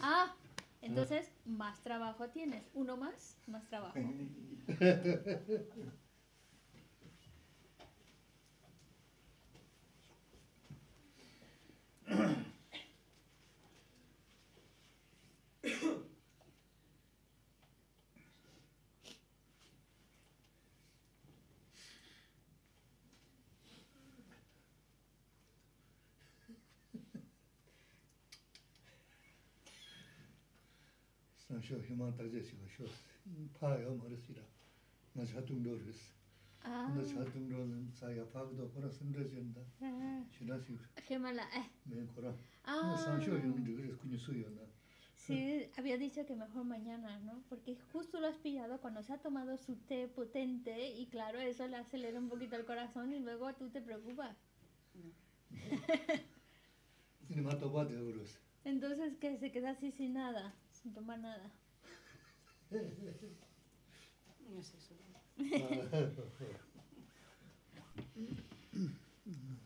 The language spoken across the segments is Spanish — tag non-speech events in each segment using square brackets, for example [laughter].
Ah, entonces más trabajo tienes. Uno más, más trabajo. [laughs] [laughs] shio himan taje shigo shio paa yo mara sira na no do res na chatung do sa ya paa por kora sindra jinda shira shigo hima la eh me kora no san shio himan de res kunyu suyo na Sí, había dicho que mejor mañana, ¿no? Porque justo lo has pillado cuando se ha tomado su té potente y claro, eso le acelera un poquito el corazón y luego tú te preocupas. No. [laughs] Entonces, ¿qué? ¿Se queda así sin nada? sin tomar nada. No es eso. [laughs]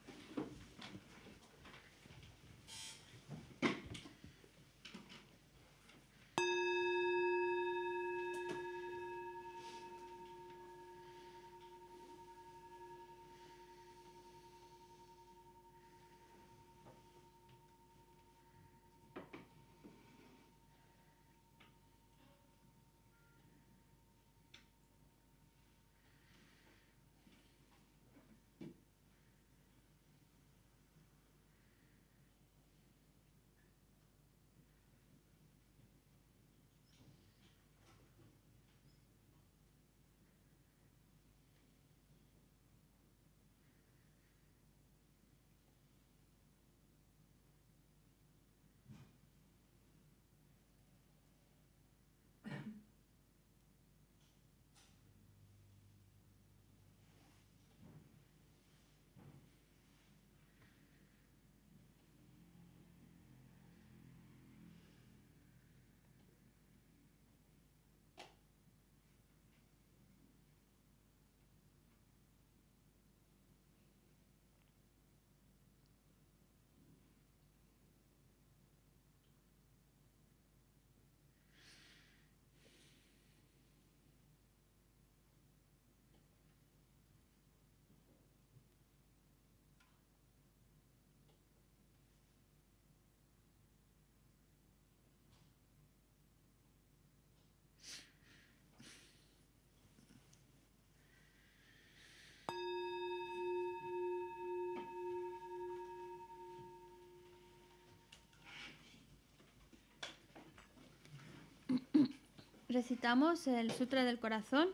recitamos el Sutra del Corazón,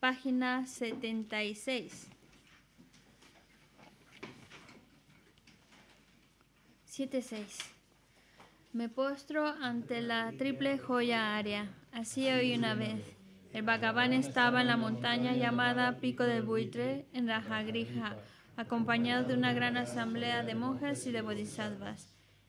página 76. 76. Me postro ante la triple joya área. Así hoy una vez. El Bhagavan estaba en la montaña llamada Pico del Buitre, en Rajagriha, acompañado de una gran asamblea de monjes y de bodhisattvas.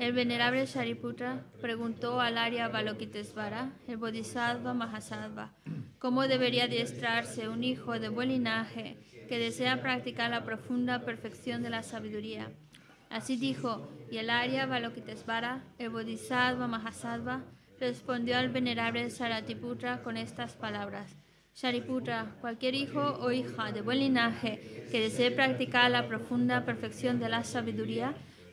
el venerable Shariputra preguntó al Arya Balokitesvara, el Bodhisattva Mahasattva, cómo debería adiestrarse un hijo de buen linaje que desea practicar la profunda perfección de la sabiduría. Así dijo, y el Arya Balokitesvara, el Bodhisattva Mahasattva, respondió al venerable Saratiputra con estas palabras. Shariputra, cualquier hijo o hija de buen linaje que desee practicar la profunda perfección de la sabiduría,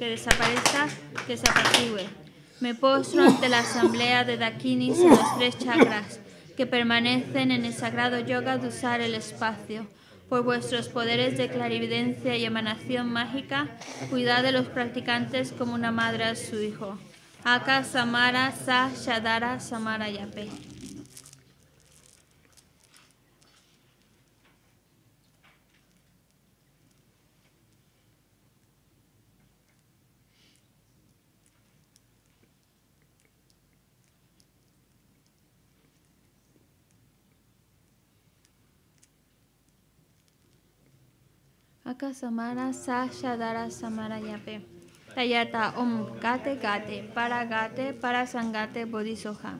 que desaparezca, que se apacigüe. Me postro ante la asamblea de Dakinis y los tres chakras que permanecen en el sagrado yoga de usar el espacio. Por vuestros poderes de clarividencia y emanación mágica, cuidad de los practicantes como una madre a su hijo. Aka Samara Sa Shadara Samara Yape. sa Samara Yape. Tayata Om Gate Gate, Para Gate, Para Sangate Bodhisoja.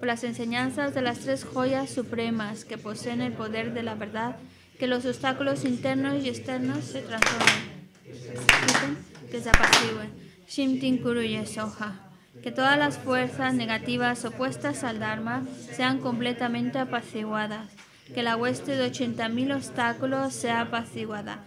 Por las enseñanzas de las tres joyas supremas que poseen el poder de la verdad, que los obstáculos internos y externos se transformen, que se apaciguen. Shimtin kuruye Que todas las fuerzas negativas opuestas al Dharma sean completamente apaciguadas. Que la hueste de 80.000 obstáculos sea apaciguada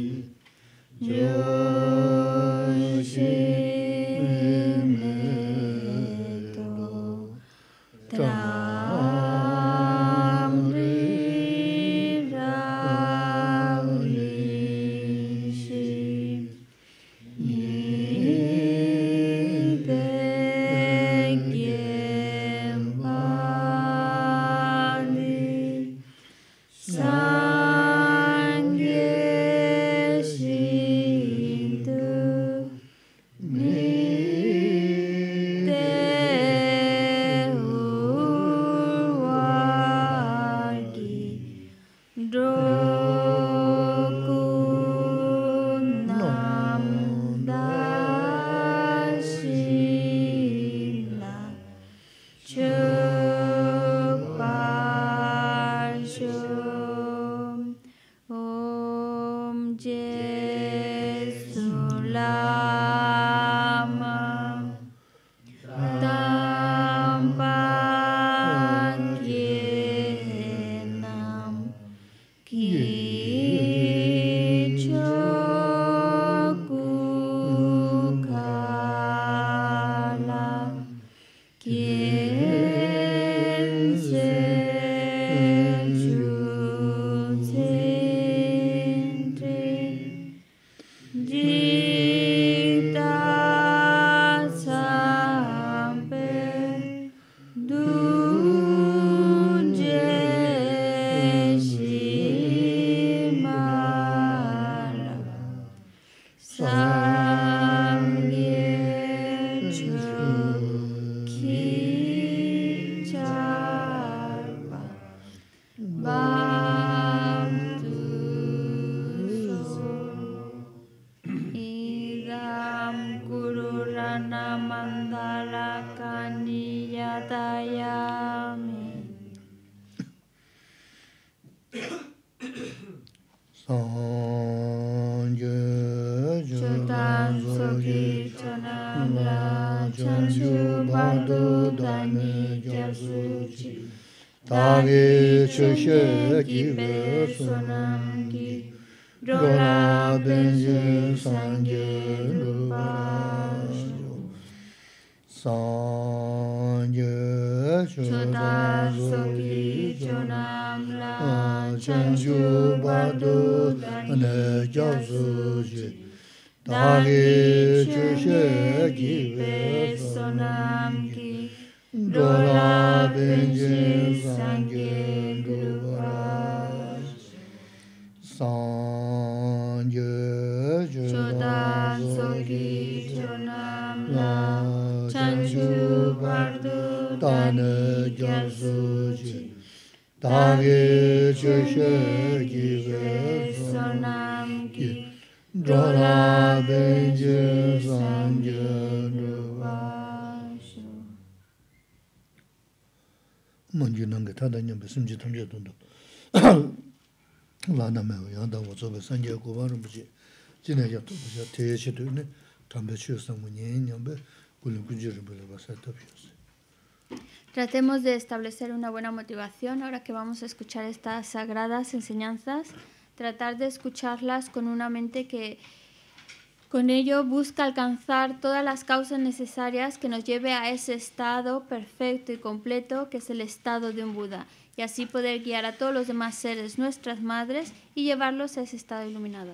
you. Tratemos de establecer una buena motivación ahora que vamos a escuchar estas sagradas enseñanzas, tratar de escucharlas con una mente que con ello busca alcanzar todas las causas necesarias que nos lleve a ese estado perfecto y completo que es el estado de un Buda y así poder guiar a todos los demás seres, nuestras madres, y llevarlos a ese estado iluminado.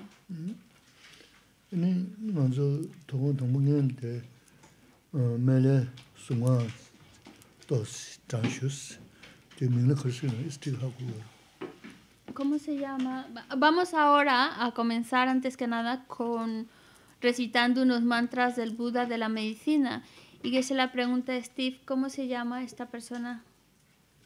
Eh, ¿Cómo se llama? Vamos ahora a comenzar antes que nada con recitando unos mantras del Buda de la medicina. Y que se la pregunta a Steve, ¿cómo se llama esta persona?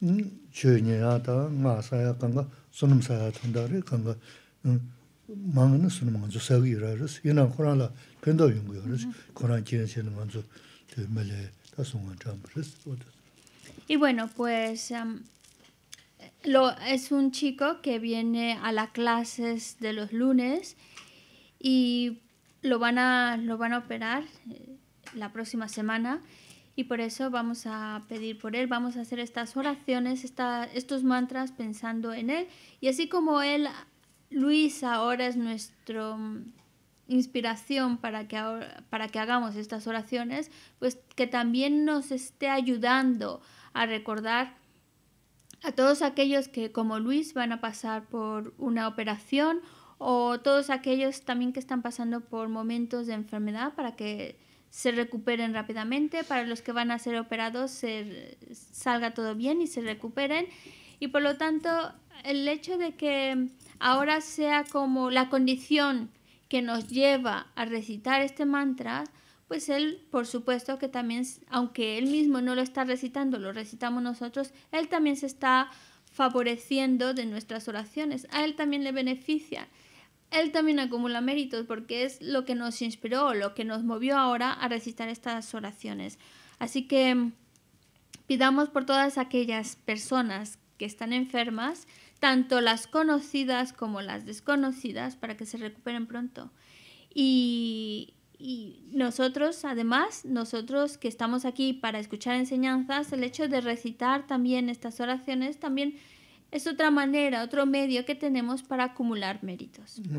Y bueno, pues lo, es un chico que viene a las clases de los lunes y lo van a, lo van a operar la próxima semana y por eso vamos a pedir por Él, vamos a hacer estas oraciones, esta, estos mantras pensando en Él. Y así como Él, Luis ahora es nuestra mm, inspiración para que, para que hagamos estas oraciones, pues que también nos esté ayudando a recordar a todos aquellos que como Luis van a pasar por una operación o todos aquellos también que están pasando por momentos de enfermedad para que se recuperen rápidamente, para los que van a ser operados se salga todo bien y se recuperen. Y por lo tanto, el hecho de que ahora sea como la condición que nos lleva a recitar este mantra, pues él, por supuesto que también, aunque él mismo no lo está recitando, lo recitamos nosotros, él también se está favoreciendo de nuestras oraciones, a él también le beneficia él también acumula méritos porque es lo que nos inspiró, lo que nos movió ahora a recitar estas oraciones. Así que mm, pidamos por todas aquellas personas que están enfermas, tanto las conocidas como las desconocidas, para que se recuperen pronto. Y, nosotros, además, nosotros que estamos aquí para escuchar enseñanzas, el hecho de recitar también estas oraciones también es otra manera, otro medio que tenemos para acumular méritos. Y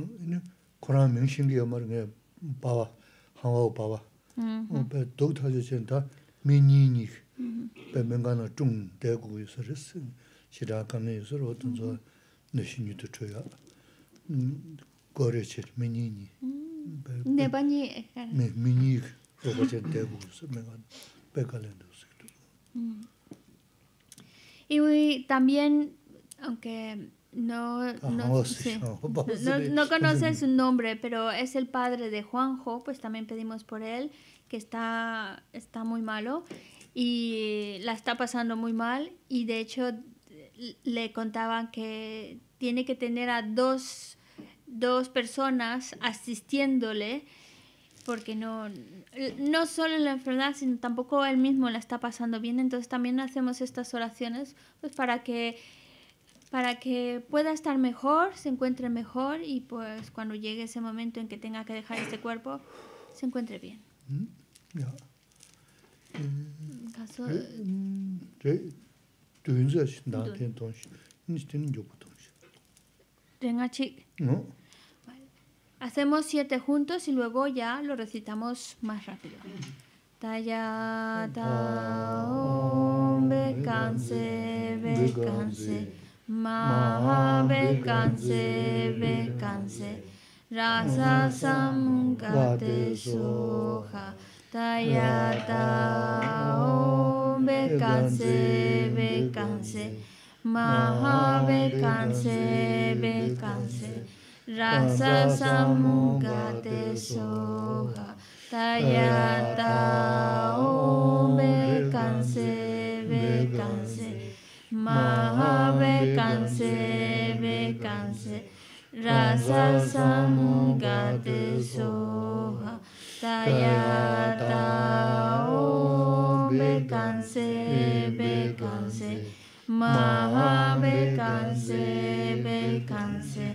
también aunque no, no, no, su nombre, pero es el padre de Juanjo, pues también pedimos por él, que está, está muy malo y la está pasando muy mal y de hecho le contaban que tiene que tener a dos, dos personas asistiéndole porque no, no solo la enfermedad, sino tampoco él mismo la está pasando bien. Entonces también hacemos estas oraciones pues, para que para que pueda estar mejor, se encuentre mejor y pues cuando llegue ese momento en que tenga que dejar este cuerpo, se encuentre bien. Mm, yeah. Eh, mm, eh, Hacemos siete juntos y luego ya lo recitamos más rápido. Maha bekanse bekanse rasa samungkate soha tayata om bekanse bekanse maha bekanse bekanse rasa samungkate soha tayata om bekanse Mahavekanse Vekanse Rasa Samugate Soha Tayata Om Mahave Vekanse Mahavekanse Vekanse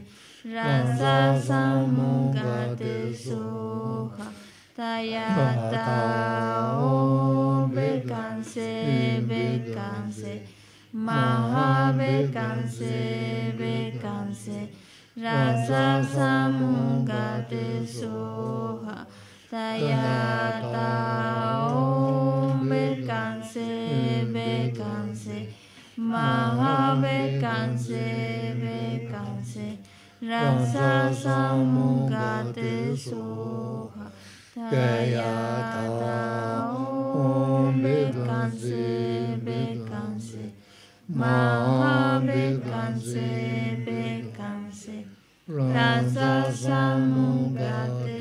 Rasa Samugate Soha Tayata Om Vekanse Mahavekanse Vekanse Rasa Samugate Soha Tayata Om Vekanse Vekanse Mahavekanse Vekanse Rasa Samugate Soha Tayata Om Vekanse Mahavikanse Bekanse Rasa Samugate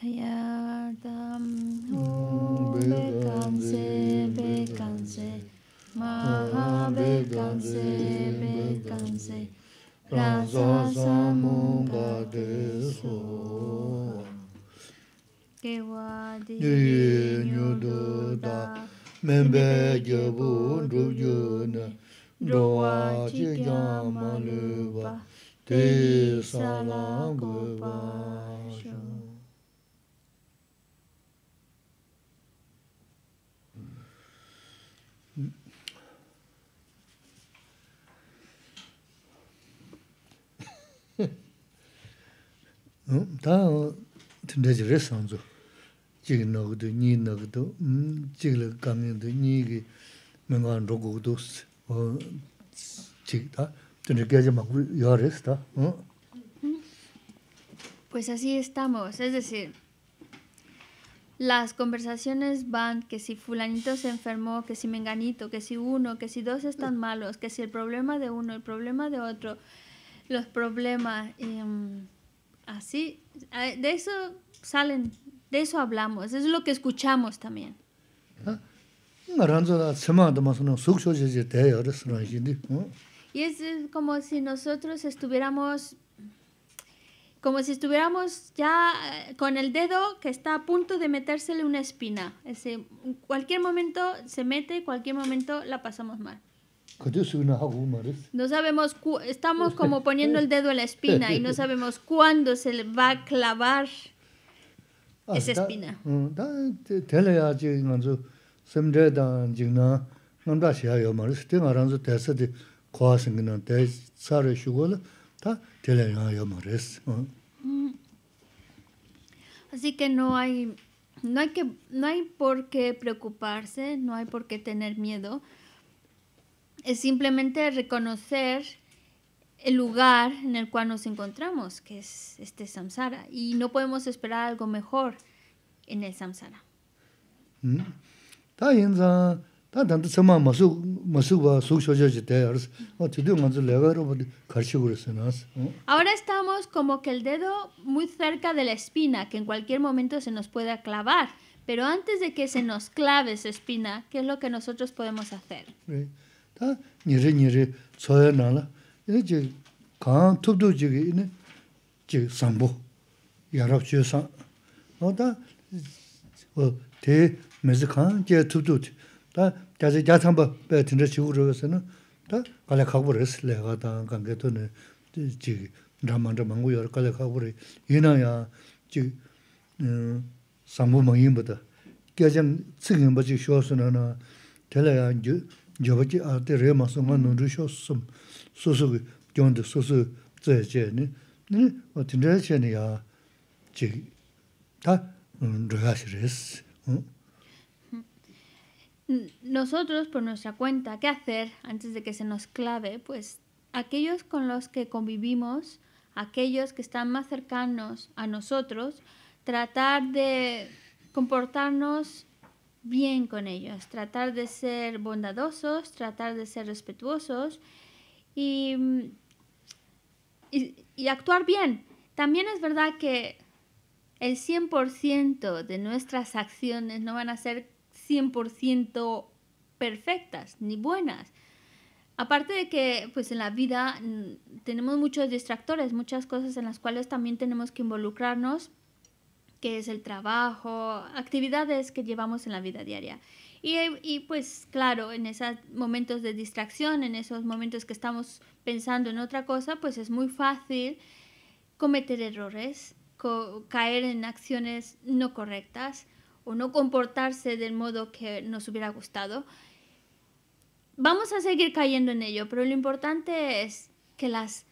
Yeah. Pues así estamos, es decir, las conversaciones van que si fulanito se enfermó, que si menganito, que si uno, que si dos están malos, que si el problema de uno, el problema de otro, los problemas, em, así, de eso salen. De eso hablamos, es lo que escuchamos también. Ah, y es como si nosotros estuviéramos como si estuviéramos ya eh, con el dedo que está a punto de metérsele una espina. Ese, cualquier momento se mete, cualquier momento la pasamos mal. No sabemos, estamos como poniendo el dedo en la espina y no [laughs] sabemos cuándo se le va a clavar Así que no hay no hay que no hay por qué preocuparse, no hay por qué tener miedo. Es simplemente reconocer el lugar en el cual nos encontramos, que es este samsara, y no podemos esperar algo mejor en el samsara. Mm. Ahora estamos como que el dedo muy cerca de la espina, que en cualquier momento se nos pueda clavar, pero antes de que se nos clave esa espina, ¿qué es lo que nosotros podemos hacer? 이제 강 투두 지기 이제 지 삼보 야랍 주사 너다 어대 메즈칸 제 투두 다 자제 자탐바 베트네 지우르에서는 다 갈래 가고를 내가 다 관계도네 지 라만다 망고 여러 갈래 가버리 이나야 지 산보 망임보다 계좀 지금 뭐지 쇼스는 되려야 저버지 아때 레마스만 눈으로 Nosotros, por nuestra cuenta, ¿qué hacer antes de que se nos clave? Pues aquellos con los que convivimos, aquellos que están más cercanos a nosotros, tratar de comportarnos bien con ellos, tratar de ser bondadosos, tratar de ser respetuosos Mm, y, actuar bien. También es verdad que el 100% de nuestras acciones no van a ser 100% perfectas ni buenas. Aparte de que pues en la vida mm, tenemos muchos distractores, muchas cosas en las cuales también tenemos que involucrarnos, que es el trabajo, actividades que llevamos en la vida diaria. Y, y, pues claro, en esos momentos de distracción, en esos momentos que estamos pensando en otra cosa, pues es muy fácil cometer errores, caer en acciones no correctas o no comportarse del modo que nos hubiera gustado. Vamos a seguir cayendo en ello, pero lo importante es que, las,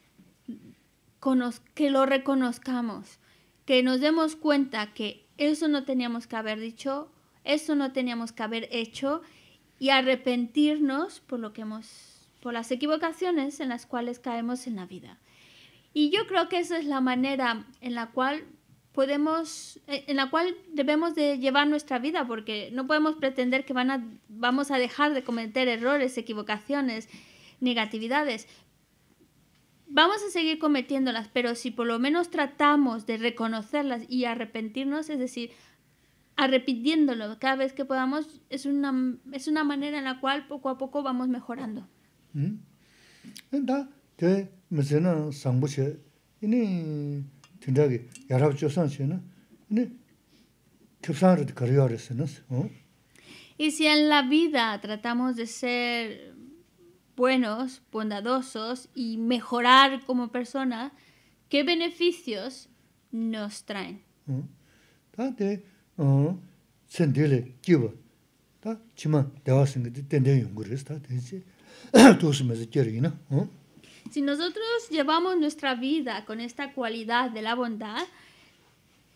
que lo reconozcamos, que nos demos cuenta que eso no teníamos que haber dicho eso no teníamos que haber hecho y arrepentirnos por lo que hemos, por las equivocaciones en las cuales caemos en la vida. Y yo creo que esa es la manera en la cual podemos, eh, en la cual debemos de llevar nuestra vida, porque no podemos pretender que van a, vamos a dejar de cometer errores, equivocaciones, negatividades. Vamos a seguir cometiéndolas, pero si por lo menos tratamos de reconocerlas y arrepentirnos, es decir, a repitiéndolo cada vez que podamos, es una, es una manera en la cual poco a poco vamos mejorando. Mm. Y si en la vida tratamos de ser buenos, bondadosos y mejorar como personas, ¿qué beneficios nos traen? Mm. [clears throat] Si nosotros llevamos nuestra vida con esta cualidad de la bondad,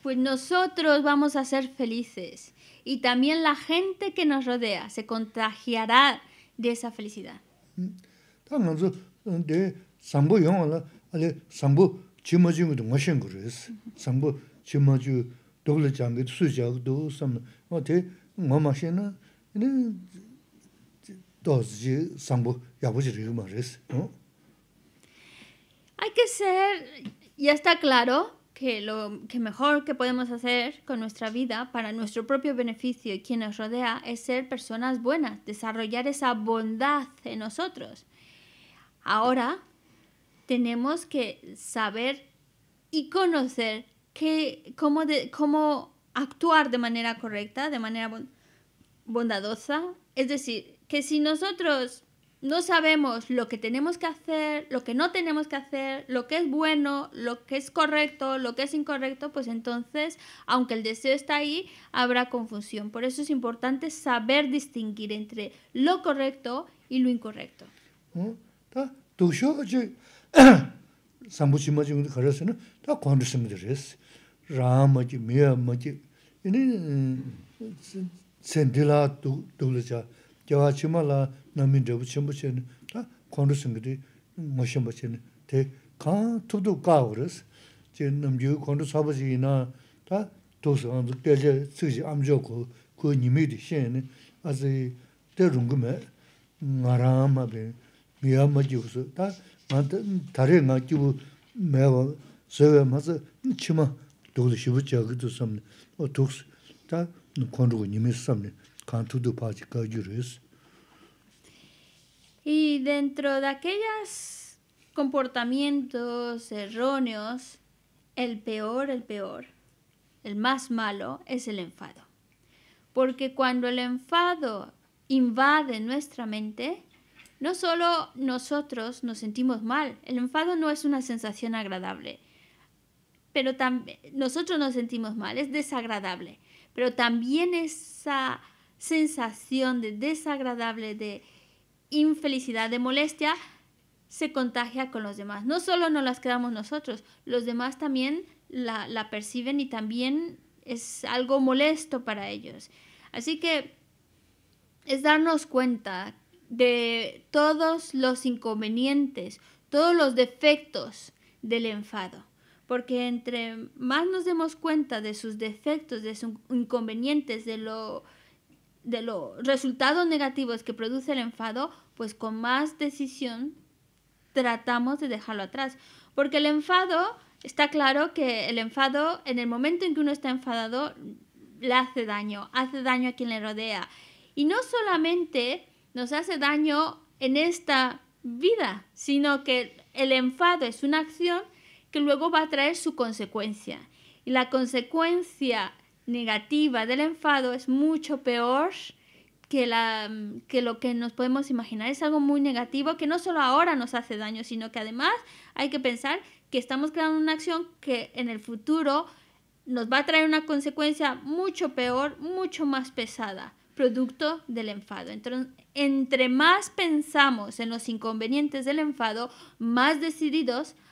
pues nosotros vamos a ser felices y también la gente que nos rodea se contagiará de esa felicidad. Hay que ser, ya está claro, que lo que mejor que podemos hacer con nuestra vida para nuestro propio beneficio y quien nos rodea es ser personas buenas, desarrollar esa bondad en nosotros. Ahora tenemos que saber y conocer que, cómo, de, cómo actuar de manera correcta, de manera bondadosa. Es decir, que si nosotros no sabemos lo que tenemos que hacer, lo que no tenemos que hacer, lo que es bueno, lo que es correcto, lo que es incorrecto, pues entonces, aunque el deseo está ahí, habrá confusión. Por eso es importante saber distinguir entre lo correcto y lo incorrecto. [clears throat] 다 관심들이스 라마지 미야마지 이니 센딜라 돌자 겨아치말라 남민 접 첨부첸 다 관심들이 모셔버친 대 가투도 가오르스 제 남주 관도 다 도서한테 대제 쓰지 암조고 그 님이디 셴네 아지 대룽금에 나라마베 미야마지 다 만다 다른 거 끼고 Y dentro de aquellos comportamientos erróneos, el peor, el peor, el más malo es el enfado. Porque cuando el enfado invade nuestra mente, no solo nosotros nos sentimos mal, el enfado no es una sensación agradable pero nosotros nos sentimos mal, es desagradable, pero también esa sensación de desagradable, de infelicidad, de molestia, se contagia con los demás. No solo nos las quedamos nosotros, los demás también la, la perciben y también es algo molesto para ellos. Así que es darnos cuenta de todos los inconvenientes, todos los defectos del enfado porque entre más nos demos cuenta de sus defectos, de sus inconvenientes, de lo de los resultados negativos que produce el enfado, pues con más decisión tratamos de dejarlo atrás. Porque el enfado, está claro que el enfado, en el momento en que uno está enfadado, le hace daño, hace daño a quien le rodea. Y no solamente nos hace daño en esta vida, sino que el enfado es una acción que luego va a traer su consecuencia. Y la consecuencia negativa del enfado es mucho peor que, mm, que lo que nos podemos imaginar. Es algo muy negativo que no solo ahora nos hace daño, sino que además hay que pensar que estamos creando una acción que en el futuro nos va a traer una consecuencia mucho peor, mucho más pesada, producto del enfado. Entonces, entre más pensamos en los inconvenientes del enfado, más decididos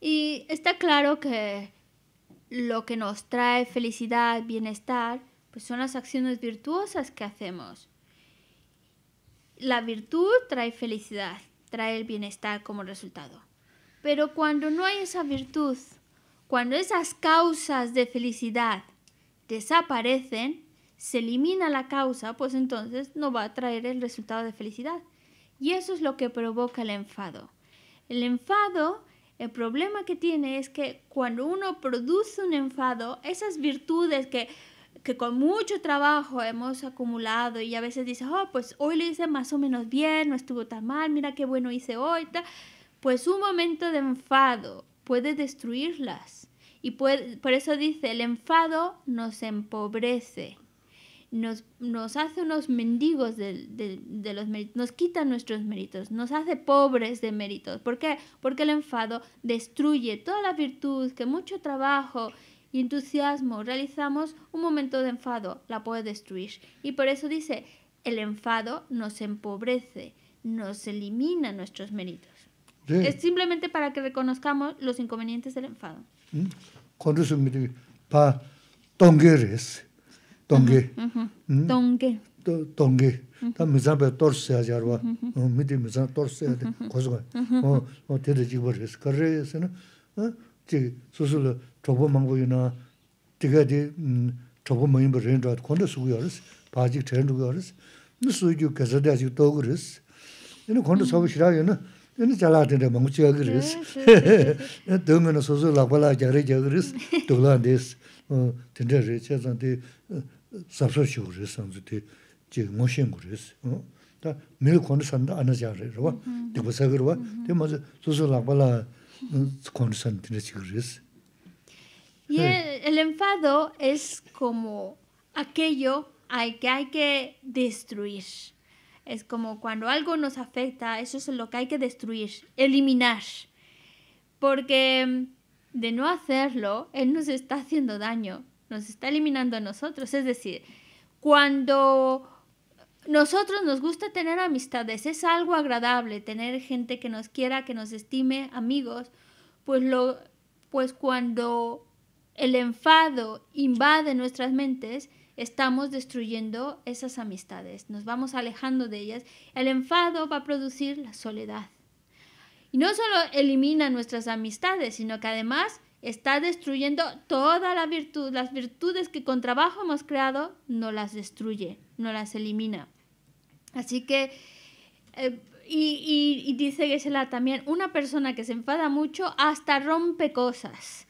Y está claro que lo que nos trae felicidad, bienestar, pues son las acciones virtuosas que hacemos. La virtud trae felicidad, trae el bienestar como resultado. Pero cuando no hay esa virtud, cuando esas causas de felicidad desaparecen, se elimina la causa, pues entonces no va a traer el resultado de felicidad. Y eso es lo que provoca el enfado. El enfado, el problema que tiene es que cuando uno produce un enfado, esas virtudes que, con mucho trabajo hemos acumulado y a veces dices, oh, ah, pues hoy lo hice más o menos bien, no estuvo tan mal, mira qué bueno hice hoy, pues un momento de enfado puede destruirlas. Y por eso dice, el enfado nos empobrece nos, nos hace unos mendigos de, los méritos, nos quita nuestros méritos, nos hace pobres de méritos. ¿Por qué? Porque el enfado destruye toda la virtud que mucho trabajo y entusiasmo realizamos, un momento de enfado la puede destruir. Y por eso dice, el enfado nos empobrece, nos elimina nuestros méritos. Es simplemente para que reconozcamos los inconvenientes del enfado. ¿Mm? tongueres, 동게 동게 Danke. Dann müssen wir Torseher ja war mit dem Torseher der Cosgo. Und der sich berührt ist, gerade ist er, die so so Tobo Manggoina, die die Tobo Moinbren da konnte so jares, basiert trenn du jares. Nur so die Kazadesi Togres. Und konn das auch schlagen, ja [laughs] ne? Und Y el, el enfado es como aquello hay que hay que destruir. Es como cuando algo nos afecta, eso es lo que hay que destruir, eliminar. Porque de no hacerlo, él nos está haciendo daño nos está eliminando a nosotros. Es decir, cuando nosotros nos gusta tener amistades, es algo agradable tener gente que nos quiera, que nos estime, amigos, pues lo pues cuando el enfado invade nuestras mentes, estamos destruyendo esas amistades, nos vamos alejando de ellas. El enfado va a producir la soledad. Y no solo elimina nuestras amistades, sino que además está destruyendo toda la virtud. Las virtudes que con trabajo hemos creado, no las destruye, no las elimina. Así que, eh, y, dice Gesela también, una persona que se enfada mucho hasta rompe cosas,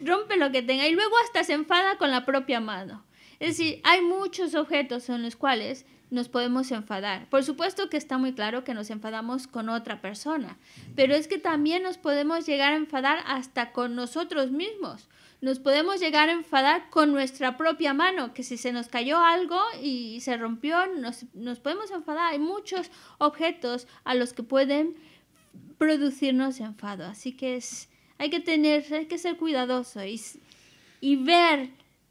rompe lo que tenga y luego hasta se enfada con la propia mano. Es decir, hay muchos objetos en los cuales nos podemos enfadar. Por supuesto que está muy claro que nos enfadamos con otra persona, pero es que también nos podemos llegar a enfadar hasta con nosotros mismos. Nos podemos llegar a enfadar con nuestra propia mano, que si se nos cayó algo y se rompió, nos, podemos enfadar. Hay muchos objetos a los que pueden producirnos enfado, así que hay que tener, que ser cuidadoso y ver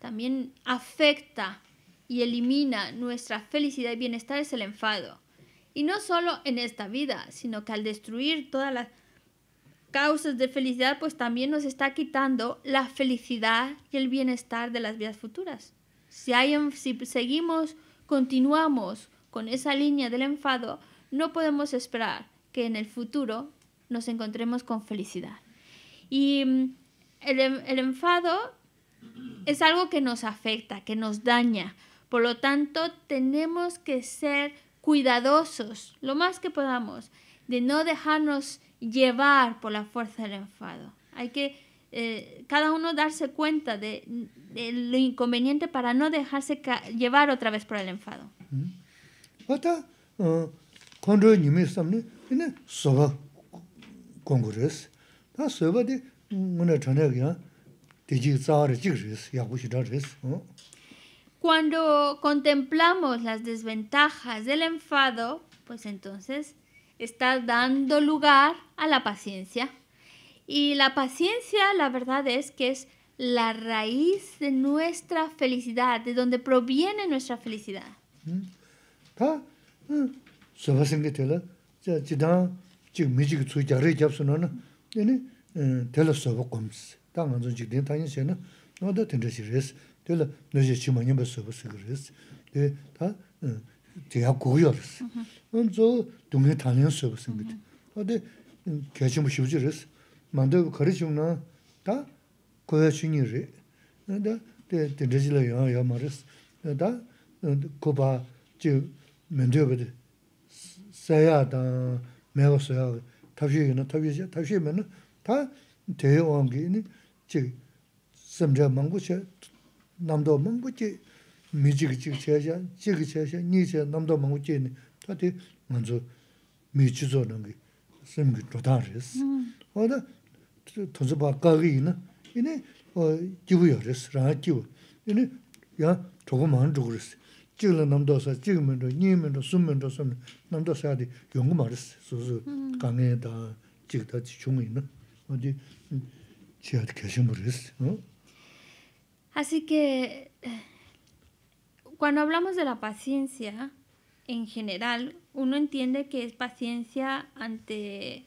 también afecta y elimina nuestra felicidad y bienestar es el enfado. Y no solo en esta vida, sino que al destruir todas las causas de felicidad, pues también nos está quitando la felicidad y el bienestar de las vidas futuras. Si, hay, si seguimos, continuamos con esa línea del enfado, no podemos esperar que en el futuro nos encontremos con felicidad. Y mm, el enfado es algo que nos afecta, que nos daña. Por lo tanto, tenemos que ser cuidadosos lo más que podamos de no dejarnos llevar por la fuerza del enfado. Hay que eh, cada uno darse cuenta de, lo inconveniente para no dejarse llevar otra vez por el enfado. Cuando contemplamos las desventajas del enfado, pues entonces está dando lugar a la paciencia. Y la paciencia, la verdad es que es la raíz de nuestra felicidad, de donde proviene nuestra felicidad. ¿Mm? ¿Mm? Tā ngā dzōng jīg dīng tā yīng xé na, nō dā tīng dā xī rēs, tē lā nō xé chī ma nyīng bā sō bā sī gā rēs, tē tā tē yā gu yō rēs. Nō dzō dōng yī tā yīng sō bā sī ngā chī rī dā jī chik samchaya mungu 남도 namdo mungu che, mi chik chik che xe, chik che xe, 게 che, namdo mungu che ne, taa ti manzu mi chi zo nangi, samgi dhudan res. Mm. Oda, tansu paa kagi ina, ina jivu ya res, raha jivu. Ina, Así que eh, cuando hablamos de la paciencia en general, uno entiende que es paciencia ante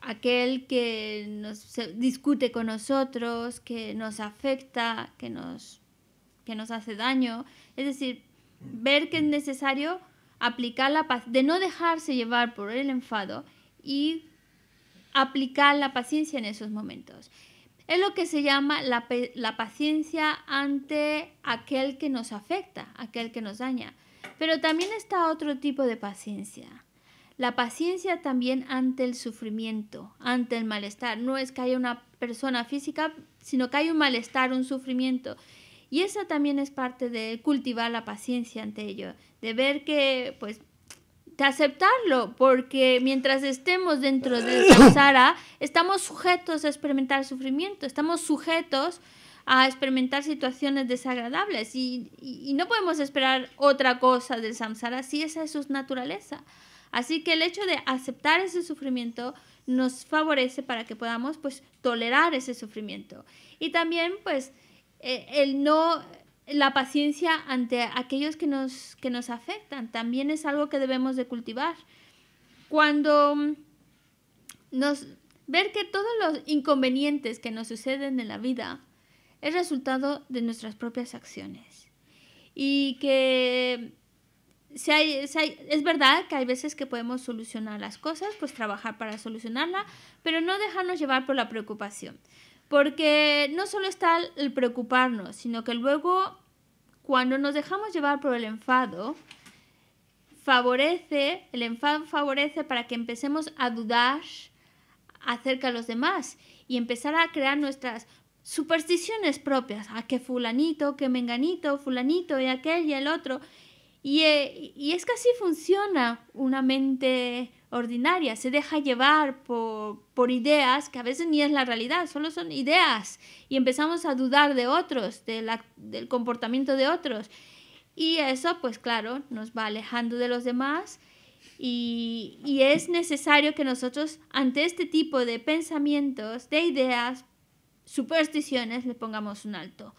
aquel que nos discute con nosotros, que nos afecta, que nos, que nos hace daño. Es decir, ver que es necesario aplicar la paz, de no dejarse llevar por el enfado y aplicar la paciencia en esos momentos. Es lo que se llama la, paciencia ante aquel que nos afecta, aquel que nos daña. Pero también está otro tipo de paciencia. La paciencia también ante el sufrimiento, ante el malestar. No es que haya una persona física, sino que hay un malestar, un sufrimiento. Y esa también es parte de cultivar la paciencia ante ello, de ver que pues de aceptarlo, porque mientras estemos dentro de samsara, [coughs] estamos sujetos a experimentar sufrimiento, estamos sujetos a experimentar situaciones desagradables y, no podemos esperar otra cosa del samsara si esa es su naturaleza. Así que el hecho de aceptar ese sufrimiento nos favorece para que podamos pues tolerar ese sufrimiento. Y también pues eh, el no la paciencia ante aquellos que nos, afectan también es algo que debemos de cultivar. Cuando mm, nos ver que todos los inconvenientes que nos suceden en la vida es resultado de nuestras propias acciones. Y que es verdad que hay veces que podemos solucionar las cosas, pues trabajar para solucionarla, pero no dejarnos llevar por la preocupación. Porque no solo está el preocuparnos, sino que luego, cuando nos dejamos llevar por el enfado, favorece, el enfado favorece para que empecemos a dudar acerca de los demás y empezar a crear nuestras supersticiones propias, a ah, que fulanito, que menganito, fulanito y aquel y el otro. Y, eh, y es que así funciona una mente ordinaria, se deja llevar por, ideas que a veces ni es la realidad, solo son ideas, y empezamos a dudar de otros, de del comportamiento de otros. Y eso, pues claro, nos va alejando de los demás y, y es necesario que nosotros ante este tipo de pensamientos, de ideas, supersticiones, le pongamos un alto.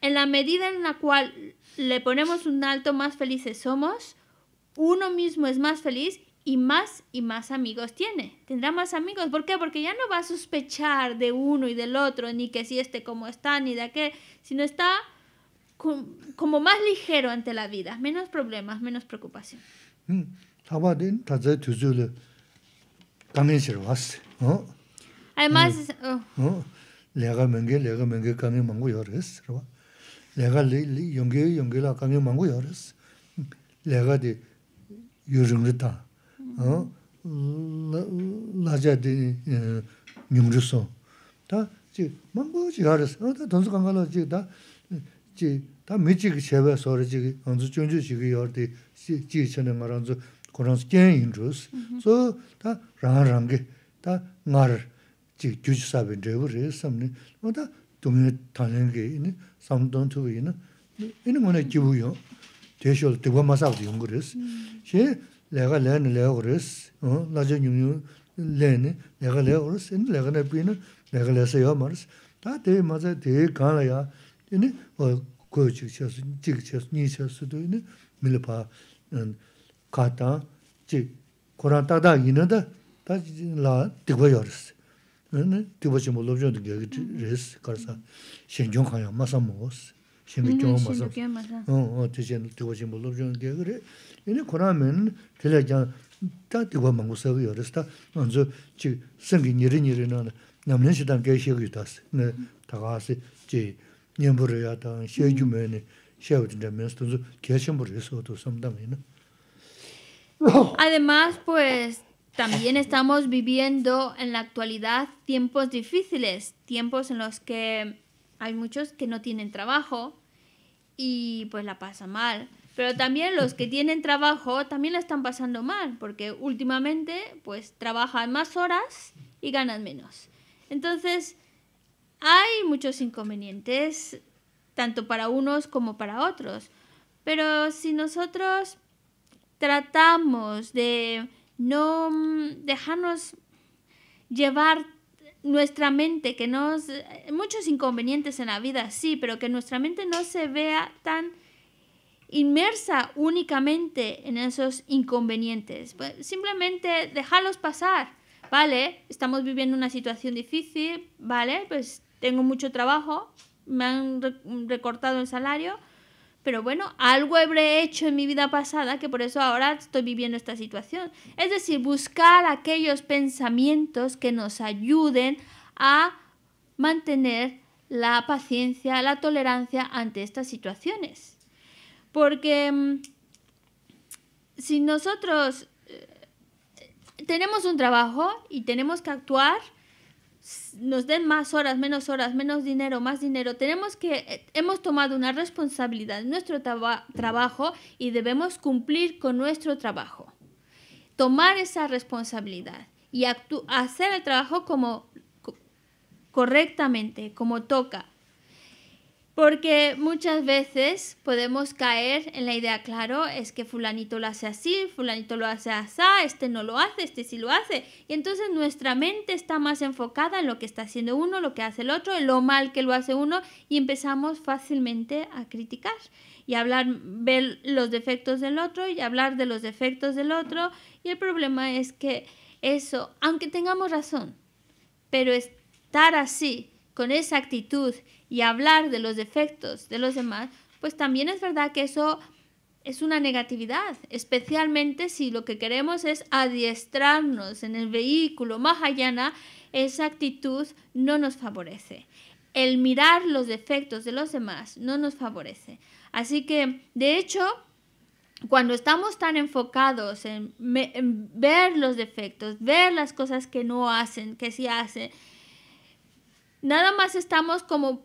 En la medida en la cual le ponemos un alto, más felices somos, uno mismo es más feliz y más y más amigos tiene. Tendrá más amigos. ¿Por qué? Porque ya no va a sospechar de uno y del otro, ni que si este como está, ni de aquel, sino está como más ligero ante la vida, menos problemas, menos preocupación. Además, oh. nājā dī nyung rīsō. Tā jī māngbō jī gā rīsō, tā dōnsu kāngā lō jī tā jī tā mī jī gī xēbē sō rī jī gī, ān zū chūng jū jī gī yō rī jī jī chēne ngā rāng zū kōrāng sī kēng yīng 내가 xa léi xa xuris, lai xa 내가 yung léi xa léi 내가 yun léi xa nabii xa léi xa xa ya ma xuris. Ta 밀파 카타 지 ti khaan xa ya, yun qo yu chi xa xu, chi xa xu, ni Además, pues también estamos viviendo en la actualidad tiempos difíciles, tiempos en los que hay muchos que no tienen trabajo, y pues la pasa mal. Pero también los que tienen trabajo también la están pasando mal, porque últimamente pues trabajan más horas y ganan menos. Entonces, hay muchos inconvenientes, tanto para unos como para otros. Pero si nosotros tratamos de no mm, dejarnos llevar nuestra mente, que nos... Eh, muchos inconvenientes en la vida, sí, pero que nuestra mente no se vea tan inmersa únicamente en esos inconvenientes. Pues, simplemente dejarlos pasar. Vale, estamos viviendo una situación difícil, vale, pues tengo mucho trabajo, me han recortado el salario, pero bueno, algo habré hecho en mi vida pasada que por eso ahora estoy viviendo esta situación. Es decir, buscar aquellos pensamientos que nos ayuden a mantener la paciencia, la tolerancia ante estas situaciones. Porque mm, si nosotros eh, tenemos un trabajo y tenemos que actuar nos den más horas, menos horas, menos dinero, más dinero. Tenemos que, eh, hemos tomado una responsabilidad en nuestro trabajo y debemos cumplir con nuestro trabajo. Tomar esa responsabilidad y hacer el trabajo como correctamente, como toca. Porque muchas veces podemos caer en la idea, claro, es que fulanito lo hace así, fulanito lo hace así, este no lo hace, este sí lo hace. Y entonces nuestra mente está más enfocada en lo que está haciendo uno, lo que hace el otro, en lo mal que lo hace uno y empezamos fácilmente a criticar y hablar, ver los defectos del otro y hablar de los defectos del otro. Y el problema es que eso, aunque tengamos razón, pero estar así con esa actitud y hablar de los defectos de los demás, pues también es verdad que eso es una negatividad, especialmente si lo que queremos es adiestrarnos en el vehículo mahayana, esa actitud no nos favorece. El mirar los defectos de los demás no nos favorece. Así que, de hecho, cuando estamos tan enfocados en, ver los defectos, ver las cosas que no hacen, que sí hacen, Nada más estamos como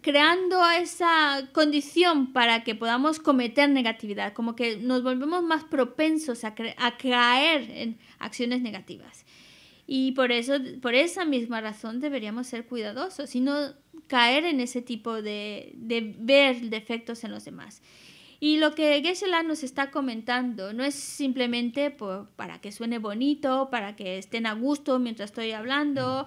creando esa condición para que podamos cometer negatividad, como que nos volvemos más propensos a, caer en acciones negativas. Y por eso, por esa misma razón deberíamos ser cuidadosos y no caer en ese tipo de, ver defectos en los demás. Y lo que geshe nos está comentando no es simplemente para que suene bonito, para que estén a gusto mientras estoy hablando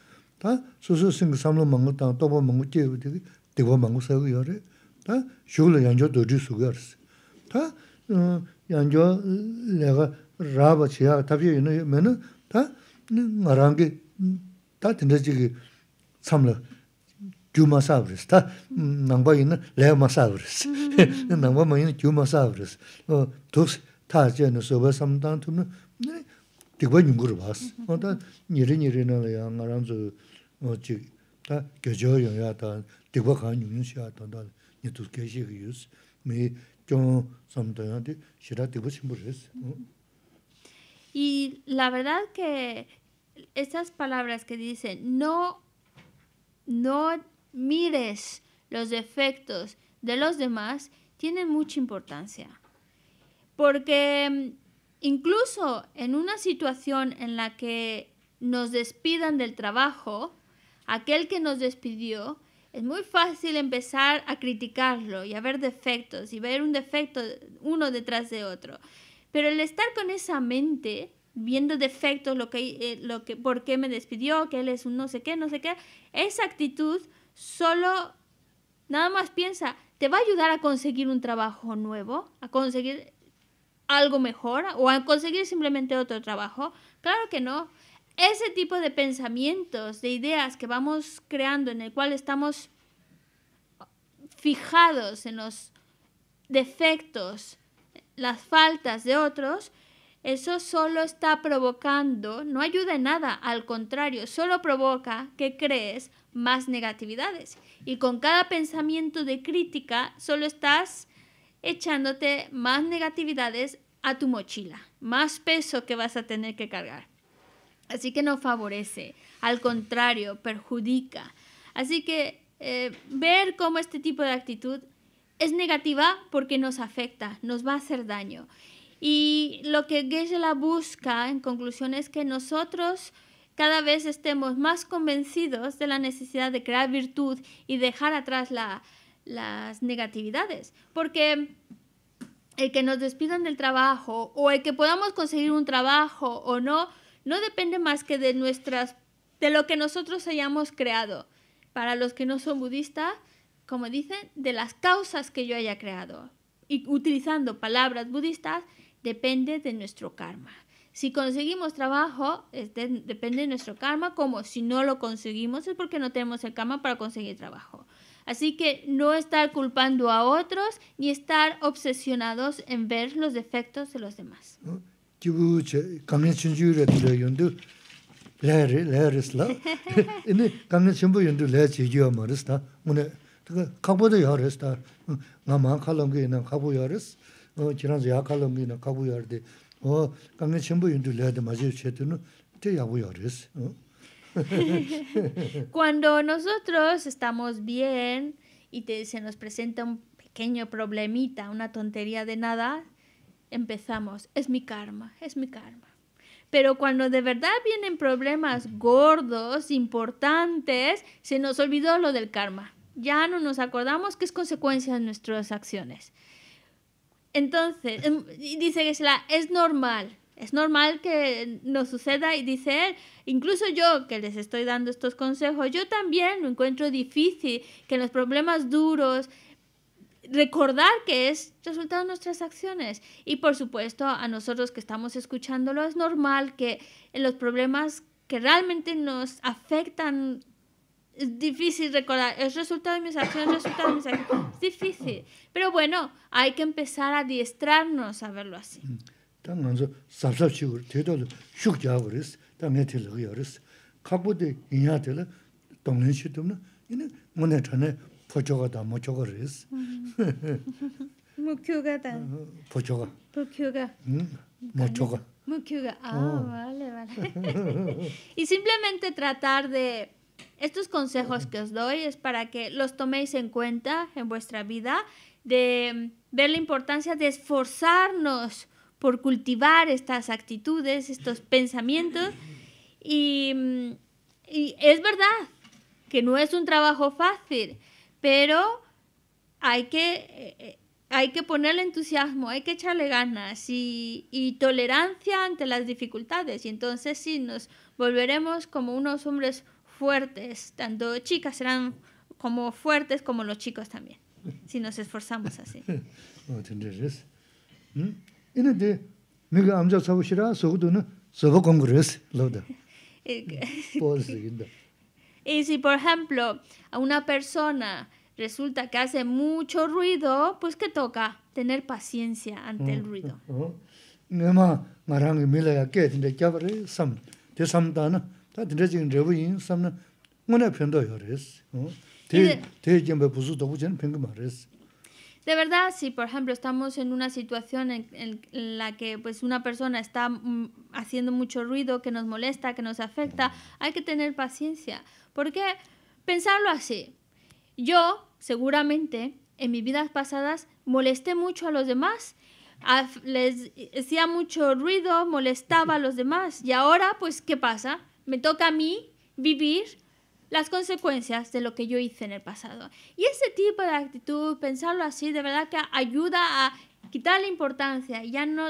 다 수수 싱 삼로 망고 땅 도보 망고 제우디 대보 망고 사고 요래 다 쇼로 양조 도지 수거스 다 양조 내가 라바 지야 답이 있는 면은 다 나랑게 다 된다지기 삼로 규마사브스 다 남바 있는 레마사브스 남바 뭐 있는 규마사브스 어 도스 타제는 서버 삼단 틈은 네 디고 뉴그르 어다 니르 니르나야 Y la verdad que estas palabras que dicen no, no mires los defectos de los demás tienen mucha importancia. Porque mm, incluso en una situación en la que nos despidan del trabajo, aquel que nos despidió, es muy fácil empezar a criticarlo y a ver defectos y ver un defecto uno detrás de otro. Pero el estar con esa mente, viendo defectos, lo que, eh, lo que, por qué me despidió, que él es un no sé qué, no sé qué, esa actitud solo, nada más piensa, te va a ayudar a conseguir un trabajo nuevo, a conseguir algo mejor o a conseguir simplemente otro trabajo. Claro que no ese tipo de pensamientos, de ideas que vamos creando, en el cual estamos fijados en los defectos, las faltas de otros, eso solo está provocando, no ayuda en nada, al contrario, solo provoca que crees más negatividades. Y con cada pensamiento de crítica, solo estás echándote más negatividades a tu mochila, más peso que vas a tener que cargar. Así que no favorece, al contrario, perjudica. Así que eh, ver cómo este tipo de actitud es negativa porque nos afecta, nos va a hacer daño. Y lo que Gayle la busca en conclusión es que nosotros cada vez estemos más convencidos de la necesidad de crear virtud y dejar atrás las negatividades. Porque el que nos despidan del trabajo o el que podamos conseguir un trabajo o no, no depende más que de nuestras de lo que nosotros hayamos creado. Para los que no son budistas, como dicen, de las causas que yo haya creado. Y utilizando palabras budistas, depende de nuestro karma. Si conseguimos trabajo, depende de nuestro karma, como si no lo conseguimos es porque no tenemos el karma para conseguir trabajo. Así que no estar culpando a otros ni estar obsesionados en ver los defectos de los demás kibu che kamne chunju re dure yundu lehre, lehre sila. Ini kamne chunbu yundu leh che yuwa ma res ta. Mune, taka kakbo da yaa res ta. Nga maa kalongi ina kakbo yaa res. Chiranzi yaa kalongi ina kakbo yaa de. O kamne chunbu yundu de maziyo te yaa yaa Cuando nosotros estamos bien y te, se nos presenta un pequeño problemita, una tontería de nada, empezamos, es mi karma, es mi karma. Pero cuando de verdad vienen problemas gordos, importantes, se nos olvidó lo del karma. Ya no nos acordamos que es consecuencia de nuestras acciones. Entonces, em, dice que es normal, es normal que nos suceda y dice incluso yo que les estoy dando estos consejos, yo también lo encuentro difícil que los problemas duros, recordar que es resultado de nuestras acciones. Y por supuesto, a nosotros que estamos escuchándolo, es normal que en los problemas que realmente nos afectan es difícil recordar, es resultado de mis acciones, es resultado de mis acciones, es difícil. Pero bueno, hay que empezar a adiestrarnos a verlo así. Mm. [laughs] Hmm? Ah, oh. vale, vale. [laughs] y simplemente tratar de... Estos consejos que os doy es para que los toméis en cuenta en vuestra vida, de ver la importancia de esforzarnos por cultivar estas actitudes, estos pensamientos. Y, y es verdad que no es un trabajo fácil, pero hay que, eh, eh, hay que ponerle entusiasmo, hay que echarle ganas y, y tolerancia ante las dificultades. Y entonces sí, nos volveremos como unos hombres fuertes, tanto chicas serán como fuertes como los chicos también, [laughs] si nos esforzamos así. [laughs] [laughs] Y si, por ejemplo, a una persona resulta que hace mucho ruido, pues que toca tener paciencia ante el ruido. De verdad, si por ejemplo estamos en una situación en, la que pues una persona está mm, haciendo mucho ruido que nos molesta, que nos afecta, hay que tener paciencia. Porque pensarlo así, yo seguramente en mis vidas pasadas molesté mucho a los demás, les hacía mucho ruido, molestaba a los demás. Y ahora, pues, ¿qué pasa? Me toca a mí vivir las consecuencias de lo que yo hice en el pasado. Y ese tipo de actitud, pensarlo así, de verdad que ayuda a quitar la importancia, ya no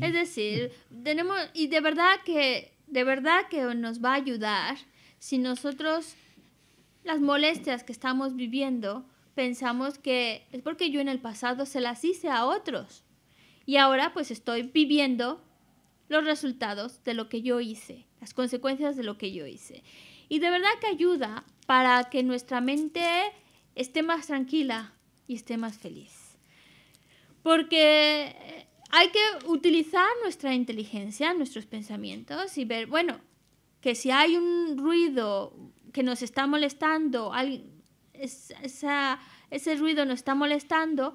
Es decir, tenemos y de verdad que de verdad que nos va a ayudar si nosotros las molestias que estamos viviendo pensamos que es porque yo en el pasado se las hice a otros y ahora pues estoy viviendo los resultados de lo que yo hice, las consecuencias de lo que yo hice. Y de verdad que ayuda para que nuestra mente esté más tranquila y esté más feliz. Porque eh, hay que utilizar nuestra inteligencia, nuestros pensamientos y ver, bueno, que si hay un ruido que nos está molestando, ese ruido nos está molestando,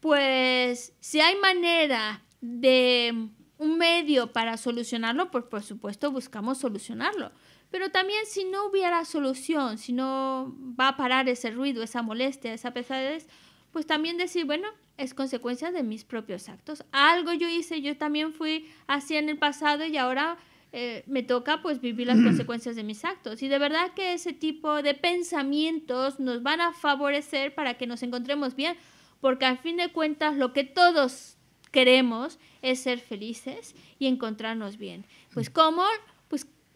pues si hay manera de un medio para solucionarlo, pues por supuesto buscamos solucionarlo. Pero también si no hubiera solución, si no va a parar ese ruido, esa molestia, esa pesadez, pues también decir, bueno, es consecuencia de mis propios actos. Algo yo hice, yo también fui así en el pasado y ahora eh, me toca pues vivir las [clears throat] consecuencias de mis actos. Y de verdad que ese tipo de pensamientos nos van a favorecer para que nos encontremos bien, porque al fin de cuentas lo que todos queremos es ser felices y encontrarnos bien. Pues mm. cómo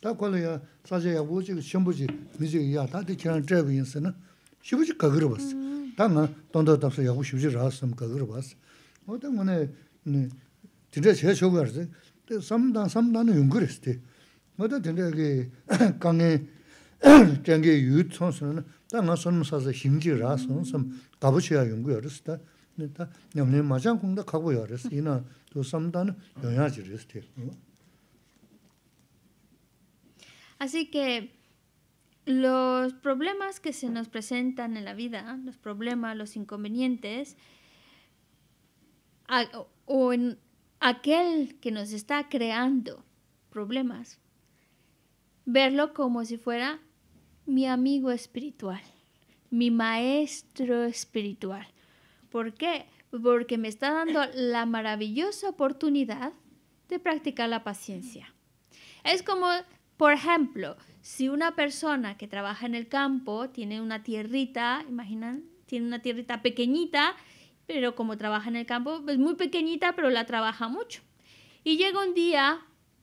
Tā kuala ya sācā ya wūchī ka shimbūchī mīchī ka ya, tā tī kīrāna trāyabu yīnsi na shibuchī kagiru basi. Tā ngā 진짜 tāpsa ya wū shibuchī rāsam kagiru basi. O tā ngā nē, tīndā chē shōgu arsi, tā samdā, samdā nā yungu rīs tī. O tā tīndā ki kāngi, tēngi yū tsōnsi na, tā ngā tā Así que los problemas que se nos presentan en la vida, los problemas, los inconvenientes, o en aquel que nos está creando problemas, verlo como si fuera mi amigo espiritual, mi maestro espiritual. ¿Por qué? Porque me está dando la maravillosa oportunidad de practicar la paciencia. Es como por ejemplo, si una persona que trabaja en el campo tiene una tierrita, imaginan, tiene una tierrita pequeñita, pero como trabaja en el campo, es pues muy pequeñita, pero la trabaja mucho. Y llega un día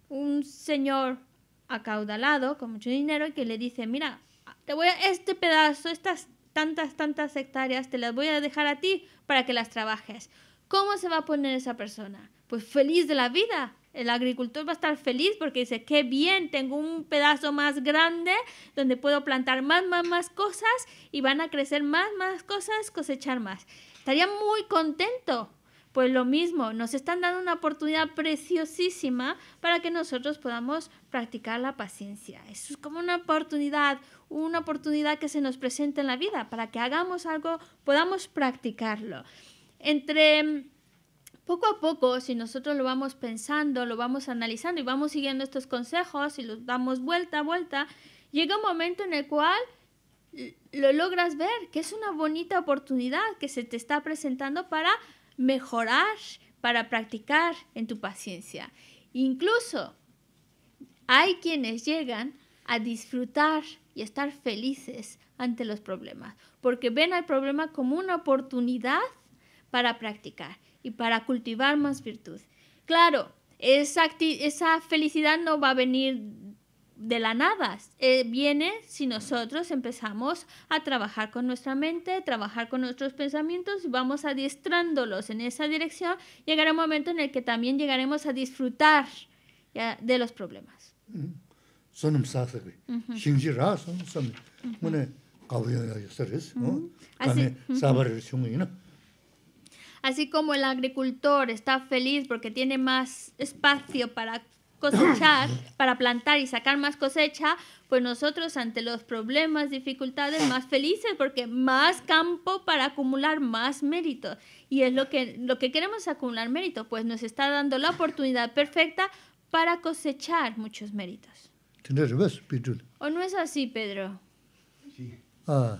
un señor acaudalado con mucho dinero que le dice, mira, te voy a este pedazo, estas tantas, tantas hectáreas, te las voy a dejar a ti para que las trabajes. ¿Cómo se va a poner esa persona? Pues feliz de la vida, el agricultor va a estar feliz porque dice, qué bien, tengo un pedazo más grande donde puedo plantar más, más, más cosas y van a crecer más, más cosas, cosechar más. Estaría muy contento. Pues lo mismo, nos están dando una oportunidad preciosísima para que nosotros podamos practicar la paciencia. eso Es como una oportunidad, una oportunidad que se nos presenta en la vida para que hagamos algo, podamos practicarlo. Entre poco a poco, si nosotros lo vamos pensando, lo vamos analizando y vamos siguiendo estos consejos y los damos vuelta a vuelta, llega un momento en el cual lo logras ver, que es una bonita oportunidad que se te está presentando para mejorar, para practicar en tu paciencia. Incluso hay quienes llegan a disfrutar y estar felices ante los problemas, porque ven al problema como una oportunidad para practicar y para cultivar más virtud. Claro, esa, felicidad no va a venir de la nada. viene si nosotros empezamos a trabajar con nuestra mente, trabajar con nuestros pensamientos y vamos adiestrándolos en esa dirección. Llegará un momento en el que también llegaremos a disfrutar de los problemas. son Así como el agricultor está feliz porque tiene más espacio para cosechar, [coughs] para plantar y sacar más cosecha, pues nosotros ante los problemas, dificultades, más felices porque más campo para acumular más méritos. Y es lo que, lo que queremos acumular mérito, pues nos está dando la oportunidad perfecta para cosechar muchos méritos. ¿O no es así, Pedro? Sí. Ah.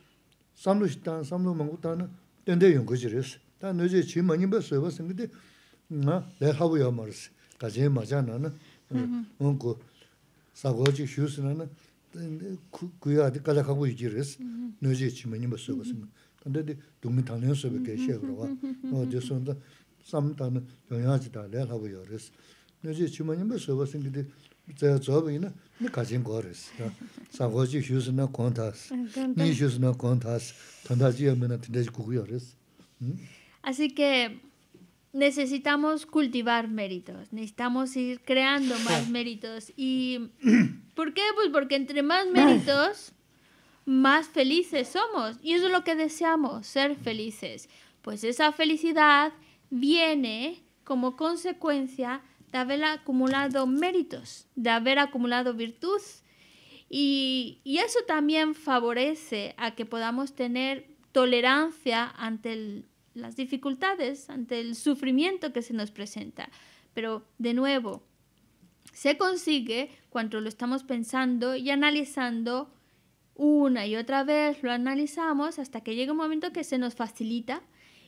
samlu shitan, samlu mangu tana, dende yungu jiris. Ta nuzi chi manyinba suyba singdi, nga, le habu ya maris, kazi maja nana, mm-hmm. unku, sago chi shiu sinana, kuya adi kala kagu yu jiris, mm-hmm. nuzi chi manyinba suyba singdi. Kanda mm-hmm. di, dungi tanyan suyba kaya shekruwa, nga Así que necesitamos cultivar méritos, necesitamos ir creando más [laughs] méritos. ¿Y [clears throat] por qué? Pues porque entre más [clears throat] méritos, más felices somos. Y eso es lo que deseamos, ser felices. Pues esa felicidad viene como consecuencia de haber acumulado méritos, de haber acumulado virtud. Y, eso también favorece a que podamos tener tolerancia ante las dificultades, ante el sufrimiento que se nos presenta. Pero de nuevo, se consigue cuando lo estamos pensando y analizando una y otra vez, lo analizamos hasta que llega un momento que se nos facilita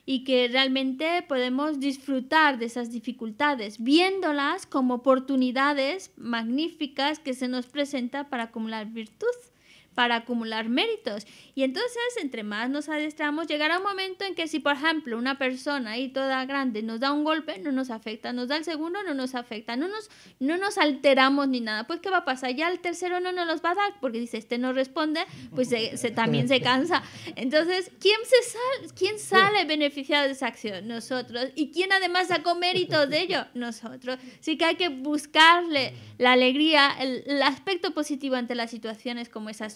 y que realmente podemos disfrutar de esas dificultades, viéndolas como oportunidades magníficas que se nos presenta para acumular virtud para acumular méritos. Y entonces, entre más nos adestramos, llegará un momento en que si, por ejemplo, una persona ahí toda grande nos da un golpe, no nos afecta, nos da el segundo, no nos afecta, no nos, no nos alteramos ni nada. Pues, ¿qué va a pasar? Ya el tercero no nos los va a dar porque dice, este no responde, pues se, también se cansa. Entonces, ¿quién, se ¿quién sale beneficiado de esa acción? Nosotros. ¿Y quién además sacó méritos de ello? Nosotros. Así que hay que buscarle la alegría, el aspecto positivo ante las situaciones como esas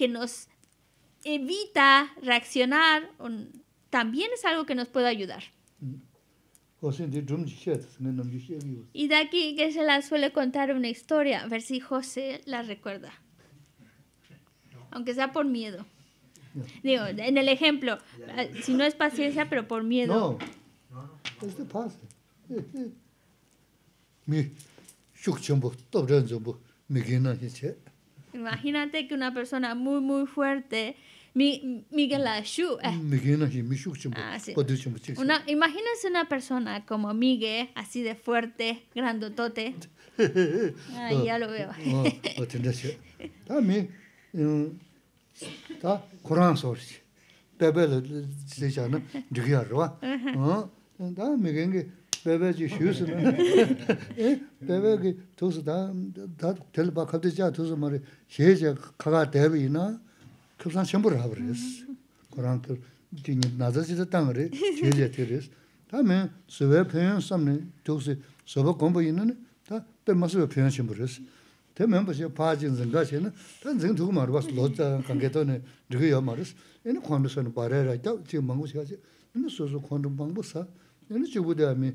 que nos evita reaccionar, también es algo que nos puede ayudar. Mm. Y de aquí que se la suele contar una historia, a ver si José la recuerda. Aunque sea por miedo. Digo, en el ejemplo, eh, si no es paciencia, pero por miedo. No, Mi, Imagínate que una persona muy, muy fuerte, Miguel Ashu. Eh. Mm, ah, imagínese una persona como Miguel, así de fuerte, grandotote. Ah, ya lo veo. Ah, ah, También, eh, está Corán Sorsi. ¿no? se llama, Digiarwa. Está Miguel. bebe ji shiusi na. Bebe [laughs] eh, ki tuksu da, da telba kapti jaa tuksu mara, shee jaa kagaa debi ina, kibsan shimbu raba res. Koran kib, di nip naza zita tanga re, shee jaa te res. Da men, suwe penyon samne, tuksu soba gombo ina ne, da pe masuwe penyon shimbu res. Te men paa jing jing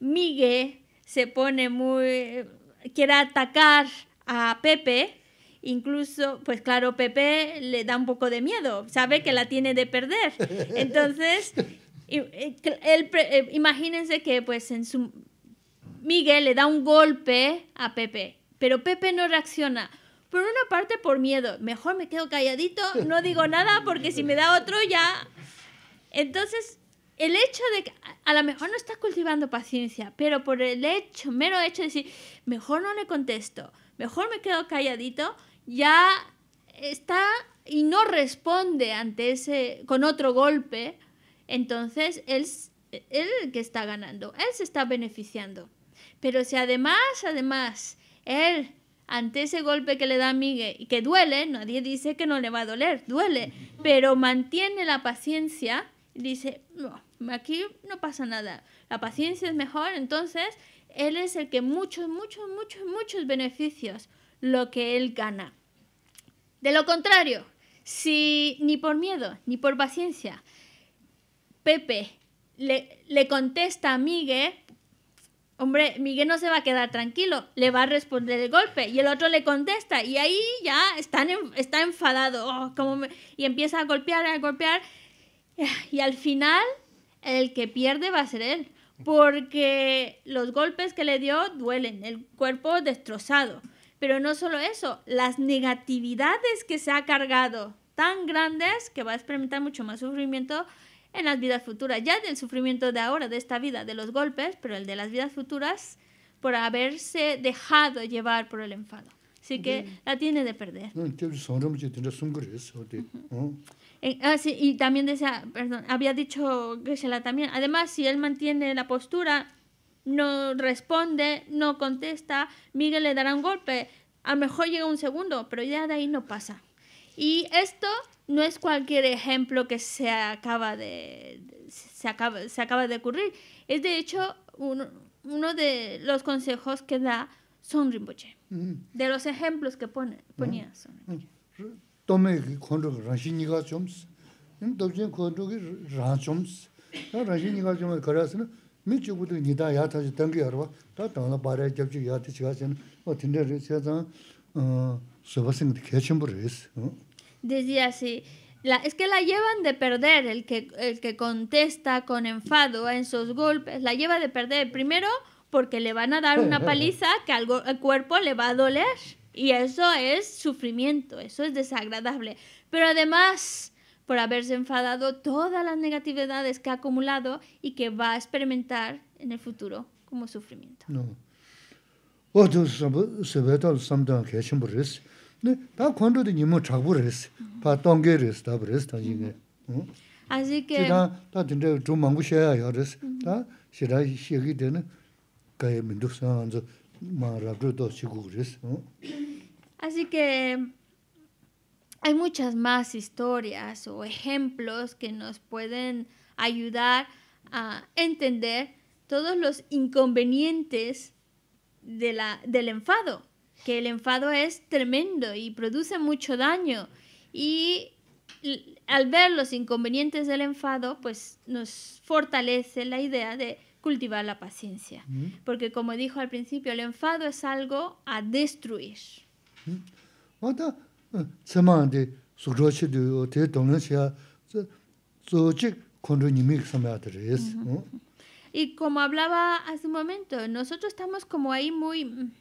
Miguel se pone muy, quiere atacar a Pepe, incluso, pues claro, Pepe le da un poco de miedo, sabe que la tiene de perder. [laughs] Entonces, eh, él, eh, imagínense que pues en su... Miguel le da un golpe a Pepe, pero Pepe no reacciona. Por una parte por miedo, mejor me quedo calladito, no digo nada porque si me da otro ya... Entonces el hecho de que a lo mejor no está cultivando paciencia, pero por el hecho, mero hecho de decir, mejor no le contesto, mejor me quedo calladito, ya está y no responde ante ese, con otro golpe, entonces él, el que está ganando, él se está beneficiando. Pero si además, además, él ante ese golpe que le da Miguel y que duele, nadie dice que no le va a doler, duele, pero mantiene la paciencia y dice, no, aquí no pasa nada, la paciencia es mejor, entonces él es el que muchos, muchos, muchos, muchos beneficios, lo que él gana. De lo contrario, si ni por miedo, ni por paciencia, Pepe le, contesta a Miguel, hombre, Miguel no se va a quedar tranquilo, le va a responder el golpe y el otro le contesta y ahí ya está enfadado oh, como y empieza a golpear, a golpear y al final el que pierde va a ser él, porque los golpes que le dio duelen, el cuerpo destrozado. Pero no solo eso, las negatividades que se ha cargado tan grandes que va a experimentar mucho más sufrimiento en las vidas futuras. Ya del sufrimiento de ahora, de esta vida, de los golpes, pero el de las vidas futuras por haberse dejado llevar por el enfado. Así que la tiene de perder. Eh, ah, sí, y también decía, perdón, había dicho Grisela también. Además, si él mantiene la postura, no responde, no contesta, Miguel le dará un golpe. A lo mejor llega un segundo, pero ya de ahí no pasa. Y esto no es cualquier ejemplo que se acaba de, se acaba, se acaba de ocurrir. Es de hecho uno, uno de los consejos que da Son Rinpoche. Mm. De los ejemplos que pone, ponía mm. Son mm. Rinpoche también con con tome kondro rangshin niga chomis, in dobjin kondro ki rang chomis. Ta rangshin niga chomis karayasina, mi chukudu nida yataji tangi yarwa, ta tangla baraya te yati chigasina, o tinday rishya zang, uh, soba singdi kachimbo rishis. Uh. sí, si, es que la llevan de perder, el que, el que contesta con enfado en sus golpes, la lleva de perder, primero, porque le van a dar una [laughs] paliza que algo el cuerpo le va a doler. Y eso es sufrimiento, eso es desagradable. Pero además, por haberse enfadado todas las negatividades que ha acumulado y que va a experimentar en el futuro como sufrimiento. Así que mm, hay muchas más historias o ejemplos que nos pueden ayudar a entender todos los inconvenientes del enfado, que el enfado es tremendo y produce mucho daño. Y al ver los inconvenientes del enfado, pues nos fortalece la idea de cultivar la paciencia. Porque como dijo al principio, el enfado es algo a destruir. Y como hablaba hace un momento, nosotros estamos como ahí muy mm,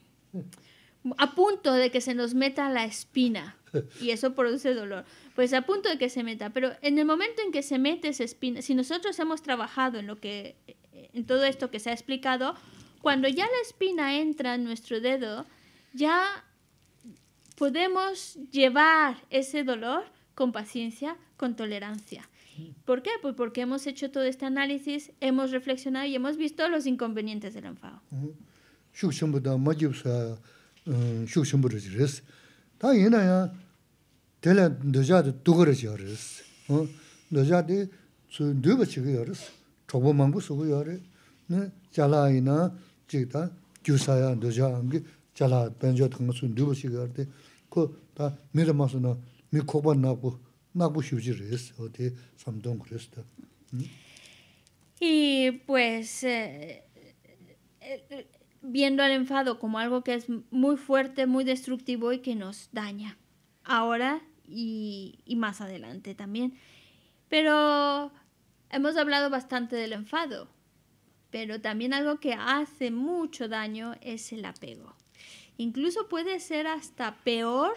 a punto de que se nos meta la espina [laughs] y eso produce dolor. Pues a punto de que se meta, pero en el momento en que se mete esa espina, si nosotros hemos trabajado en lo que en todo esto que se ha explicado, cuando ya la espina entra en nuestro dedo, ya podemos llevar ese dolor con paciencia, con tolerancia. ¿Por qué? Pues porque hemos hecho todo este análisis, hemos reflexionado y hemos visto los inconvenientes del enfado. Y pues eh, eh, viendo al enfado como algo que es muy fuerte, muy destructivo y que nos daña ahora y más adelante también. Pero hemos hablado bastante del enfado, pero también algo que hace mucho daño es el apego. Incluso puede ser hasta peor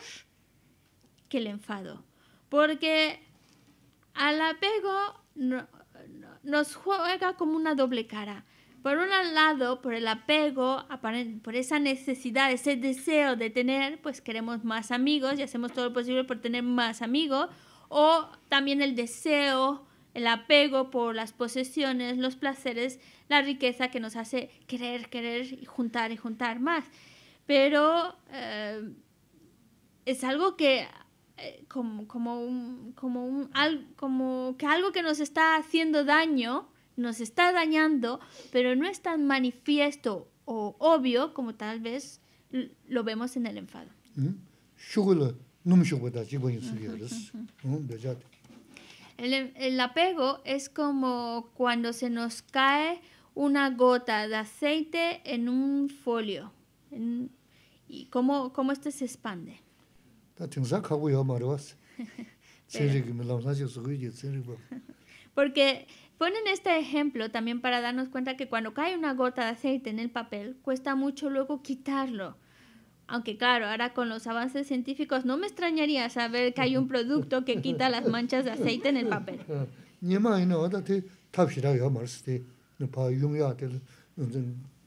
que el enfado, porque al apego nos juega como una doble cara. Por un lado, por el apego, por esa necesidad, ese deseo de tener, pues queremos más amigos y hacemos todo lo posible por tener más amigos. O también el deseo, el apego por las posesiones, los placeres, la riqueza que nos hace querer, querer y juntar y juntar más pero eh, es algo que eh, como, como, como, como que algo que nos está haciendo daño, nos está dañando, pero no es tan manifiesto o obvio como tal vez lo vemos en el enfado. ¿Mm? ¿Mm? el apego es como cuando se nos cae una gota de aceite en un folio. ¿Y cómo, cómo este se expande? [laughs] [laughs] Porque ponen este ejemplo también para darnos cuenta que cuando cae una gota de aceite en el papel, cuesta mucho luego quitarlo. Aunque claro, ahora con los avances científicos no me extrañaría saber que hay un [laughs] producto que quita las manchas de aceite en el papel.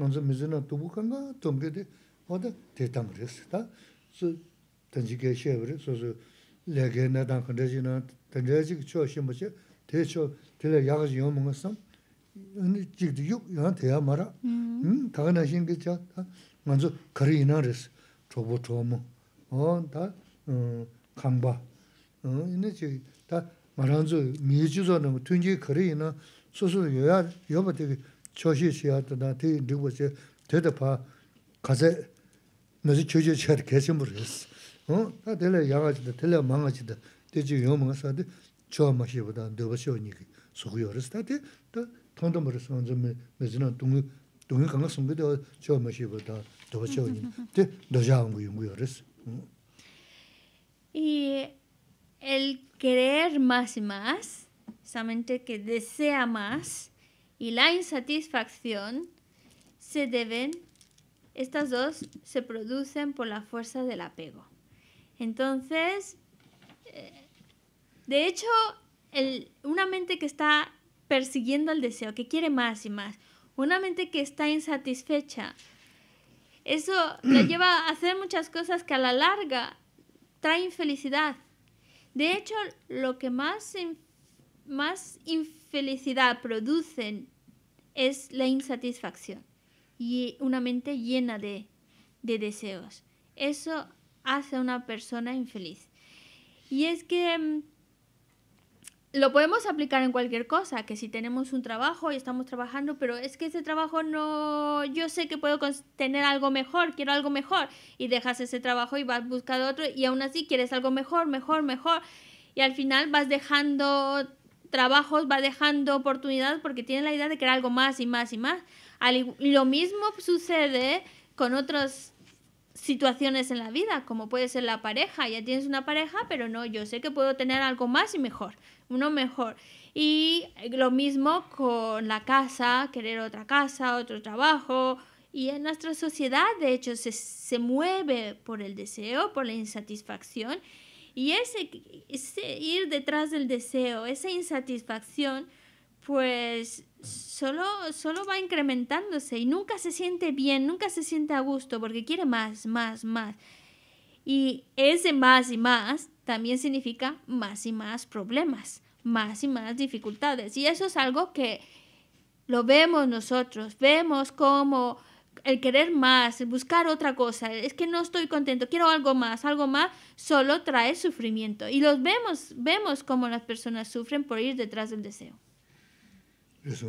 먼저 nzō mi zi nā du bu ka ngā, du mbi dē, o da dē tanga rēs. dā, zō dāngi kē shēw rē, sō zō lē kē nā tāng kē ndē zi nā, dāngi rē jī kē chō, shē mbocē, dē chō, tē nā Y el querer más y más, solamente que desea más, y la insatisfacción se deben, estas dos se producen por la fuerza del apego. Entonces, eh, de hecho, una mente que está persiguiendo el deseo, que quiere más y más, una mente que está insatisfecha, eso la [clears throat] lleva a hacer muchas cosas que a la larga trae infelicidad De hecho, lo que más, más felicidad producen es la insatisfacción y una mente llena de, deseos. Eso hace a una persona infeliz. Y es que mm, lo podemos aplicar en cualquier cosa, que si tenemos un trabajo y estamos trabajando, pero es que ese trabajo no, yo sé que puedo tener algo mejor, quiero algo mejor, y dejas ese trabajo y vas buscando otro, y aún así quieres algo mejor, mejor, mejor, y al final vas dejando trabajos va dejando oportunidades porque tiene la idea de crear algo más y más y más. lo mismo sucede con otras situaciones en la vida, como puede ser la pareja. Ya tienes una pareja, pero no, yo sé que puedo tener algo más y mejor, uno mejor. Y lo mismo con la casa, querer otra casa, otro trabajo. Y en nuestra sociedad, de hecho, se, se mueve por el deseo, por la insatisfacción y ese, ir detrás del deseo, esa insatisfacción, pues solo, solo va incrementándose y nunca se siente bien, nunca se siente a gusto porque quiere más, más, más. Y ese más y más también significa más y más problemas, más y más dificultades. Y eso es algo que lo vemos nosotros, vemos cómo el querer más, buscar otra cosa, es que no estoy contento, quiero algo más, algo más, solo trae sufrimiento. Y los vemos, vemos cómo las personas sufren por ir detrás del deseo. Eso,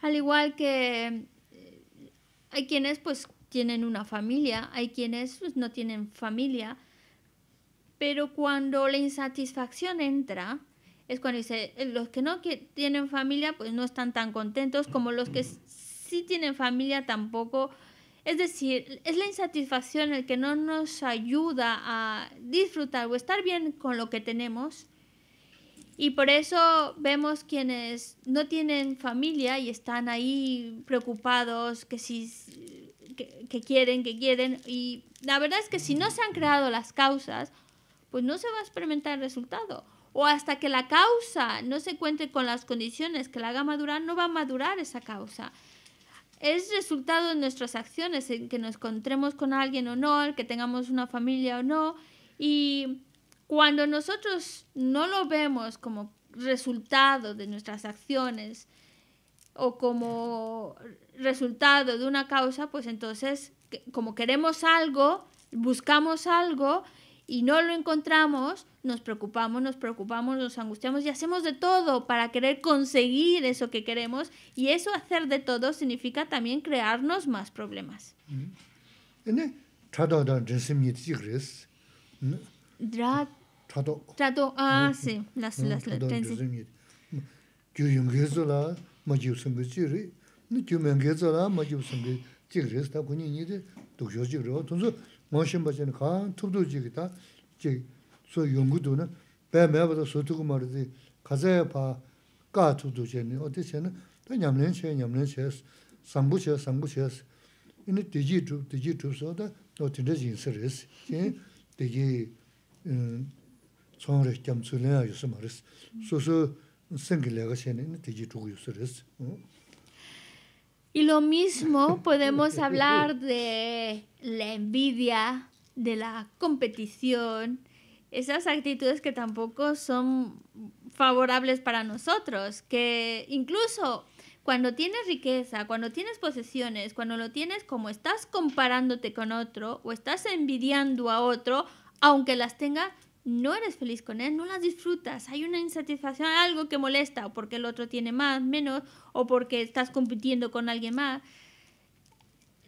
al igual que eh, hay quienes pues tienen una familia, hay quienes pues, no tienen familia, pero cuando la insatisfacción entra, es cuando dice, eh, los que no que tienen familia pues no están tan contentos como los que sí tienen familia tampoco. Es decir, es la insatisfacción el que no nos ayuda a disfrutar o estar bien con lo que tenemos y por eso vemos quienes no tienen familia y están ahí preocupados, que si que, quieren, que quieren. Y la verdad es que si no se han creado las causas, pues no se va a experimentar el resultado. O hasta que la causa no se cuente con las condiciones que la haga madurar, no va a madurar esa causa. Es resultado de nuestras acciones, en que nos encontremos con alguien o no, que tengamos una familia o no. Y cuando nosotros no lo vemos como resultado de nuestras acciones o como resultado de una causa, pues entonces, como queremos algo, buscamos algo y no lo encontramos, nos preocupamos, nos preocupamos, nos angustiamos y hacemos de todo para querer conseguir eso que queremos y eso hacer de todo significa también crearnos más problemas. Mm-hmm. Chado. Chado, ah, 씨. las, las, las, las, las, Gyu yungge zola, ma gyu sungge chiri. Ni gyu mengge zola, ma gyu sungge chigri. Sita kuni nidi, dukyo chigri. Tunzu, ma shimba chini khaan, tupdu chigri ta, chigri. So yungge duna, bai maya bada sotuku maridi, kazaya pa, ka tupdu nyamlin chaya, nyamlin chaya, sambu chaya, sambu chaya. Y lo mismo podemos hablar de la envidia, de la competición, esas actitudes que tampoco son favorables para nosotros, que incluso cuando tienes riqueza, cuando tienes posesiones, cuando lo tienes como estás comparándote con otro o estás envidiando a otro, aunque las tenga, no eres feliz con él, no las disfrutas, hay una insatisfacción, algo que molesta, o porque el otro tiene más, menos, o porque estás compitiendo con alguien más,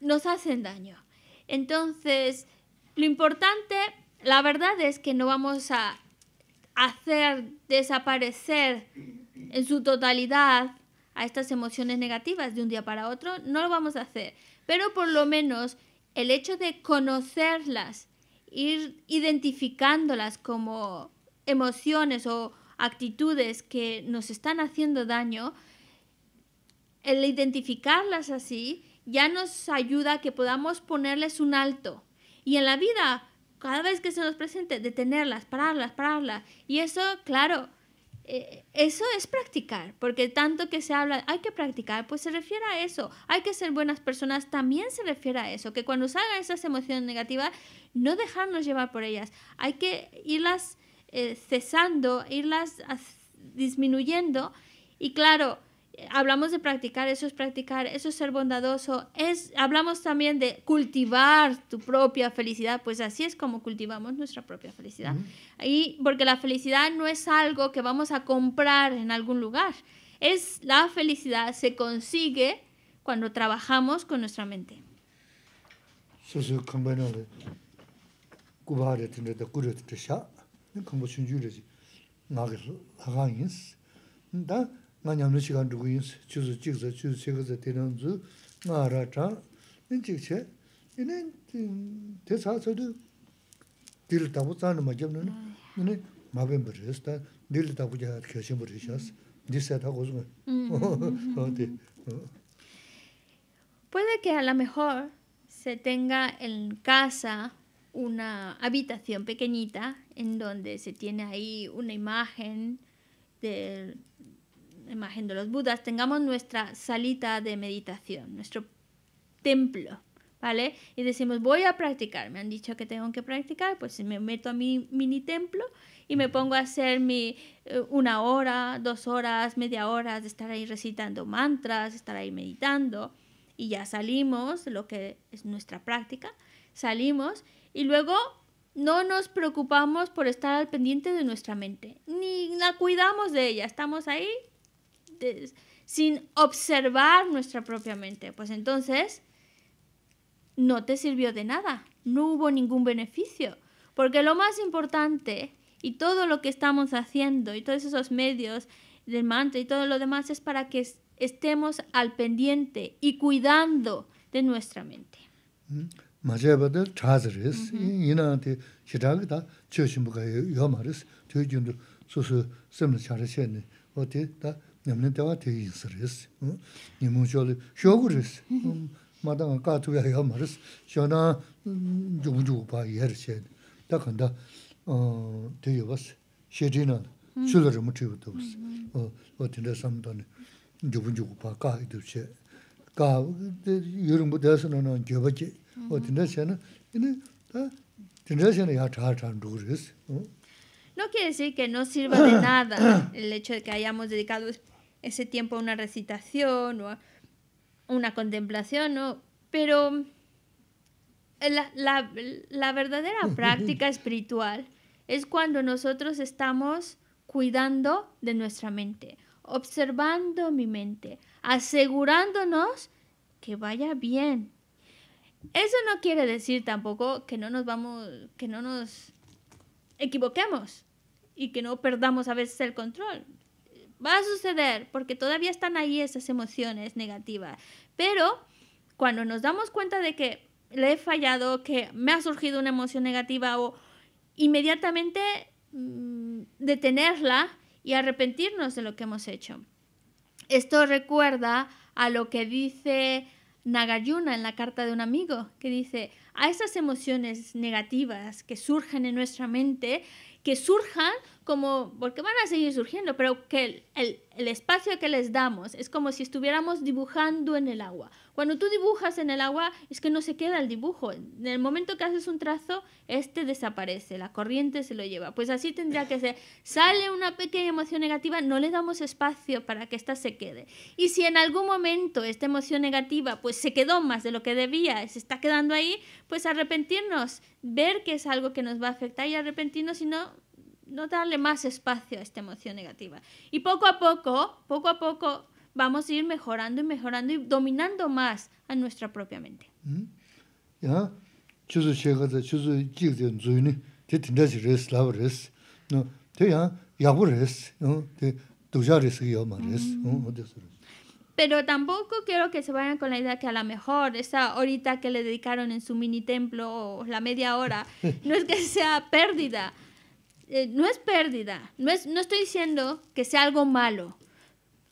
nos hacen daño. Entonces, lo importante, la verdad es que no vamos a hacer desaparecer en su totalidad a estas emociones negativas de un día para otro, no lo vamos a hacer, pero por lo menos el hecho de conocerlas, ir identificándolas como emociones o actitudes que nos están haciendo daño, el identificarlas así ya nos ayuda a que podamos ponerles un alto. Y en la vida, cada vez que se nos presente, detenerlas, pararlas, pararlas. Y eso, claro, eh, eso es practicar, porque tanto que se habla, hay que practicar, pues se refiere a eso, hay que ser buenas personas, también se refiere a eso, que cuando salgan esas emociones negativas, no dejarnos llevar por ellas, hay que irlas eh, cesando, irlas disminuyendo y claro, hablamos de practicar, eso es practicar, eso es ser bondadoso, es, hablamos también de cultivar tu propia felicidad, pues así es como cultivamos nuestra propia felicidad. Y porque la felicidad no es algo que vamos a comprar en algún lugar, es la felicidad se consigue cuando trabajamos con nuestra mente nga nyamdo chigan dhugu yin chuzu chigza, chuzu chigaza tenan zu nga ra chan, yin chigche, yin te saa sadu dili tabu tsani ma jebna, yin maben bari yas, ta dili tabu jaya kyashin bari yas, disa ta gozunga. Puede que a lo mejor se tenga en casa una habitación pequeñita en donde se tiene ahí una imagen del imagen los Budas, tengamos nuestra salita de meditación, nuestro templo, ¿vale? Y decimos, voy a practicar, me han dicho que tengo que practicar, pues me meto a mi mini templo y me pongo a hacer mi eh, una hora, dos horas, media hora de estar ahí recitando mantras, estar ahí meditando, y ya salimos, lo que es nuestra práctica, salimos y luego no nos preocupamos por estar al pendiente de nuestra mente, ni la cuidamos de ella, estamos ahí sin observar nuestra propia mente. Pues entonces no te sirvió de nada, no hubo ningún beneficio, porque lo más importante y todo lo que estamos haciendo y todos esos medios del mantra y todo lo demás es para que estemos al pendiente y cuidando de nuestra mente. nimlin dewa te yinsi riz, hmm? nimun sholi shogu riz, mm-hmm. hmm? mada nga 저나 tuya ya ma riz, shona hmm, jubu jubu pa yer shed, da kanda ah, te yuwas, shedi nal, mm-hmm. shulur mu tibu tibu si, o tinda samdani jubu jubu pa ka idub desu nana No quiere decir que no sirva de nada el hecho de que hayamos dedicado ese tiempo a una recitación o a una contemplación, pero eh, la, la verdadera [laughs] práctica espiritual es cuando nosotros estamos cuidando de nuestra mente, observando mi mente, asegurándonos que vaya bien. Eso no quiere decir tampoco que no nos vamos, que no nos equivoquemos y que no perdamos a veces el control. Va a suceder porque todavía están ahí esas emociones negativas. Pero cuando nos damos cuenta de que le he fallado, que me ha surgido una emoción negativa o inmediatamente mm, detenerla y arrepentirnos de lo que hemos hecho. Esto recuerda a lo que dice Nagayuna en la carta de un amigo, que dice, a esas emociones negativas que surgen en nuestra mente, que surjan como, porque van a seguir surgiendo, pero que el, el, espacio que les damos es como si estuviéramos dibujando en el agua. Cuando tú dibujas en el agua es que no se queda el dibujo. En el momento que haces un trazo, este desaparece, la corriente se lo lleva. Pues así tendría que ser. Sale una pequeña emoción negativa, no le damos espacio para que esta se quede. Y si en algún momento esta emoción negativa pues se quedó más de lo que debía, se está quedando ahí, pues arrepentirnos, ver que es algo que nos va a afectar y arrepentirnos y no no darle más espacio a esta emoción negativa. Y poco a poco, poco a poco, vamos a ir mejorando y mejorando y dominando más a nuestra propia mente. Mm-hmm. Pero tampoco quiero que se vayan con la idea que a lo mejor esa horita que le dedicaron en su mini templo o la media hora, [laughs] no es que sea pérdida. Eh, no es pérdida. No, es, no estoy diciendo que sea algo malo.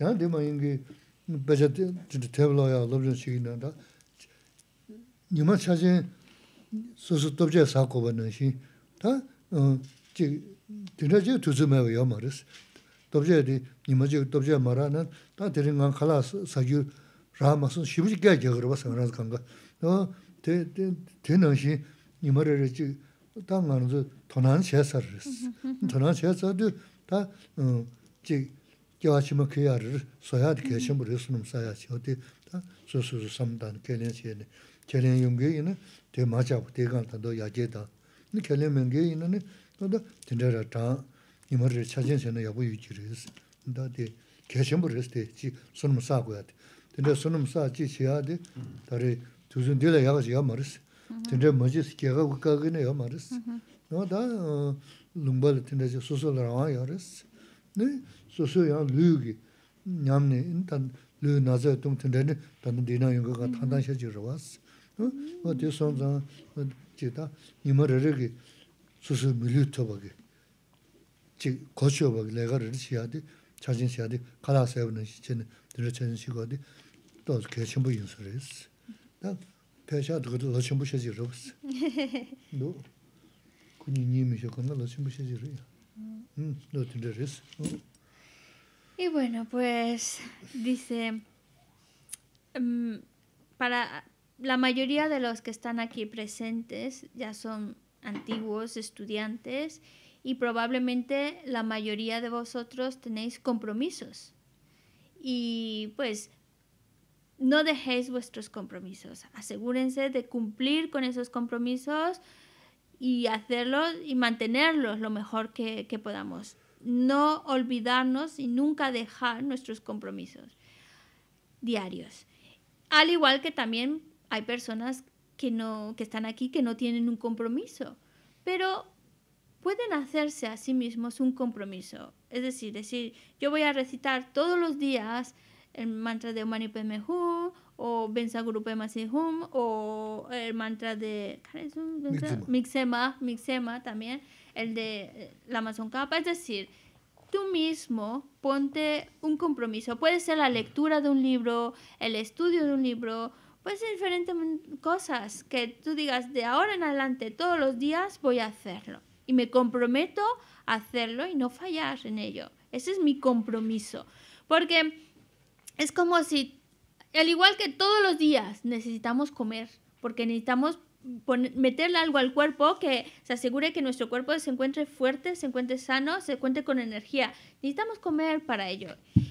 야 di maa ingi baachaa dhita tablaa yaa labzhaan shigii naa daa Nima chaachin susu dhubzhaay saakoba nangshin Daa dhinaa jiga dhuzimaay wa yaa maa riz Dhubzhaay di, nima jiga dhubzhaay maa raa naa Daa dhinaa ngaa khalaa sagyu raa shibuji kyaa kyaa gharwaa saa ngaa kiawachima kiyarir, soyaad kiyachim burisunum sayachi, o di su su su samdaan, kelen siyani, kelen yungi ina, di machabu, di ganta do yajeda, ni kelen mengi ina, nida dindara taan, imarir chachin siyana yabu yujiris, nida di kiyachim buris, di chi sunum saa kuyati, dindara sunum saa chi siyaadi, dari maris, lungbali su su 소소야 류기 냠네 인탄 르 나제 동튼데네 단디나 용가가 탄단셔 주러 왔어 어 어디선자 기타 니머르르기 소소 밀류터버기 지 거셔버기 내가 르 시야디 자진 시야디 가라서 해보는 시체네 늘어체는 시거디 또 계신 분 인설했어 나 배셔도 그도 어신 분 셔지러 왔어 [laughs] 너 군이 님이셔 건가 어신 분 셔지러 응, 너 들으셨어? Y bueno, pues dice, em, para la mayoría de los que están aquí presentes ya son antiguos estudiantes y probablemente la mayoría de vosotros tenéis compromisos. Y pues no dejéis vuestros compromisos, asegúrense de cumplir con esos compromisos y hacerlos y mantenerlos lo mejor que podamos no olvidarnos y nunca dejar nuestros compromisos diarios. Al igual que también hay personas que, no, que están aquí que no tienen un compromiso, pero pueden hacerse a sí mismos un compromiso. Es decir, decir, yo voy a recitar todos los días el mantra de Mani Padme Hum o Bensa Guru Hum o el mantra de Mixema. Mixema, también, el de eh, la Amazon capa es decir, tú mismo ponte un compromiso, puede ser la lectura de un libro, el estudio de un libro, puede ser diferentes cosas que tú digas de ahora en adelante todos los días voy a hacerlo y me comprometo a hacerlo y no fallar en ello. Ese es mi compromiso. Porque es como si, al igual que todos los días, necesitamos comer, porque necesitamos meterle algo al cuerpo que se asegure que nuestro cuerpo se encuentre fuerte, se encuentre sano, se encuentre con energía. Necesitamos comer para ello.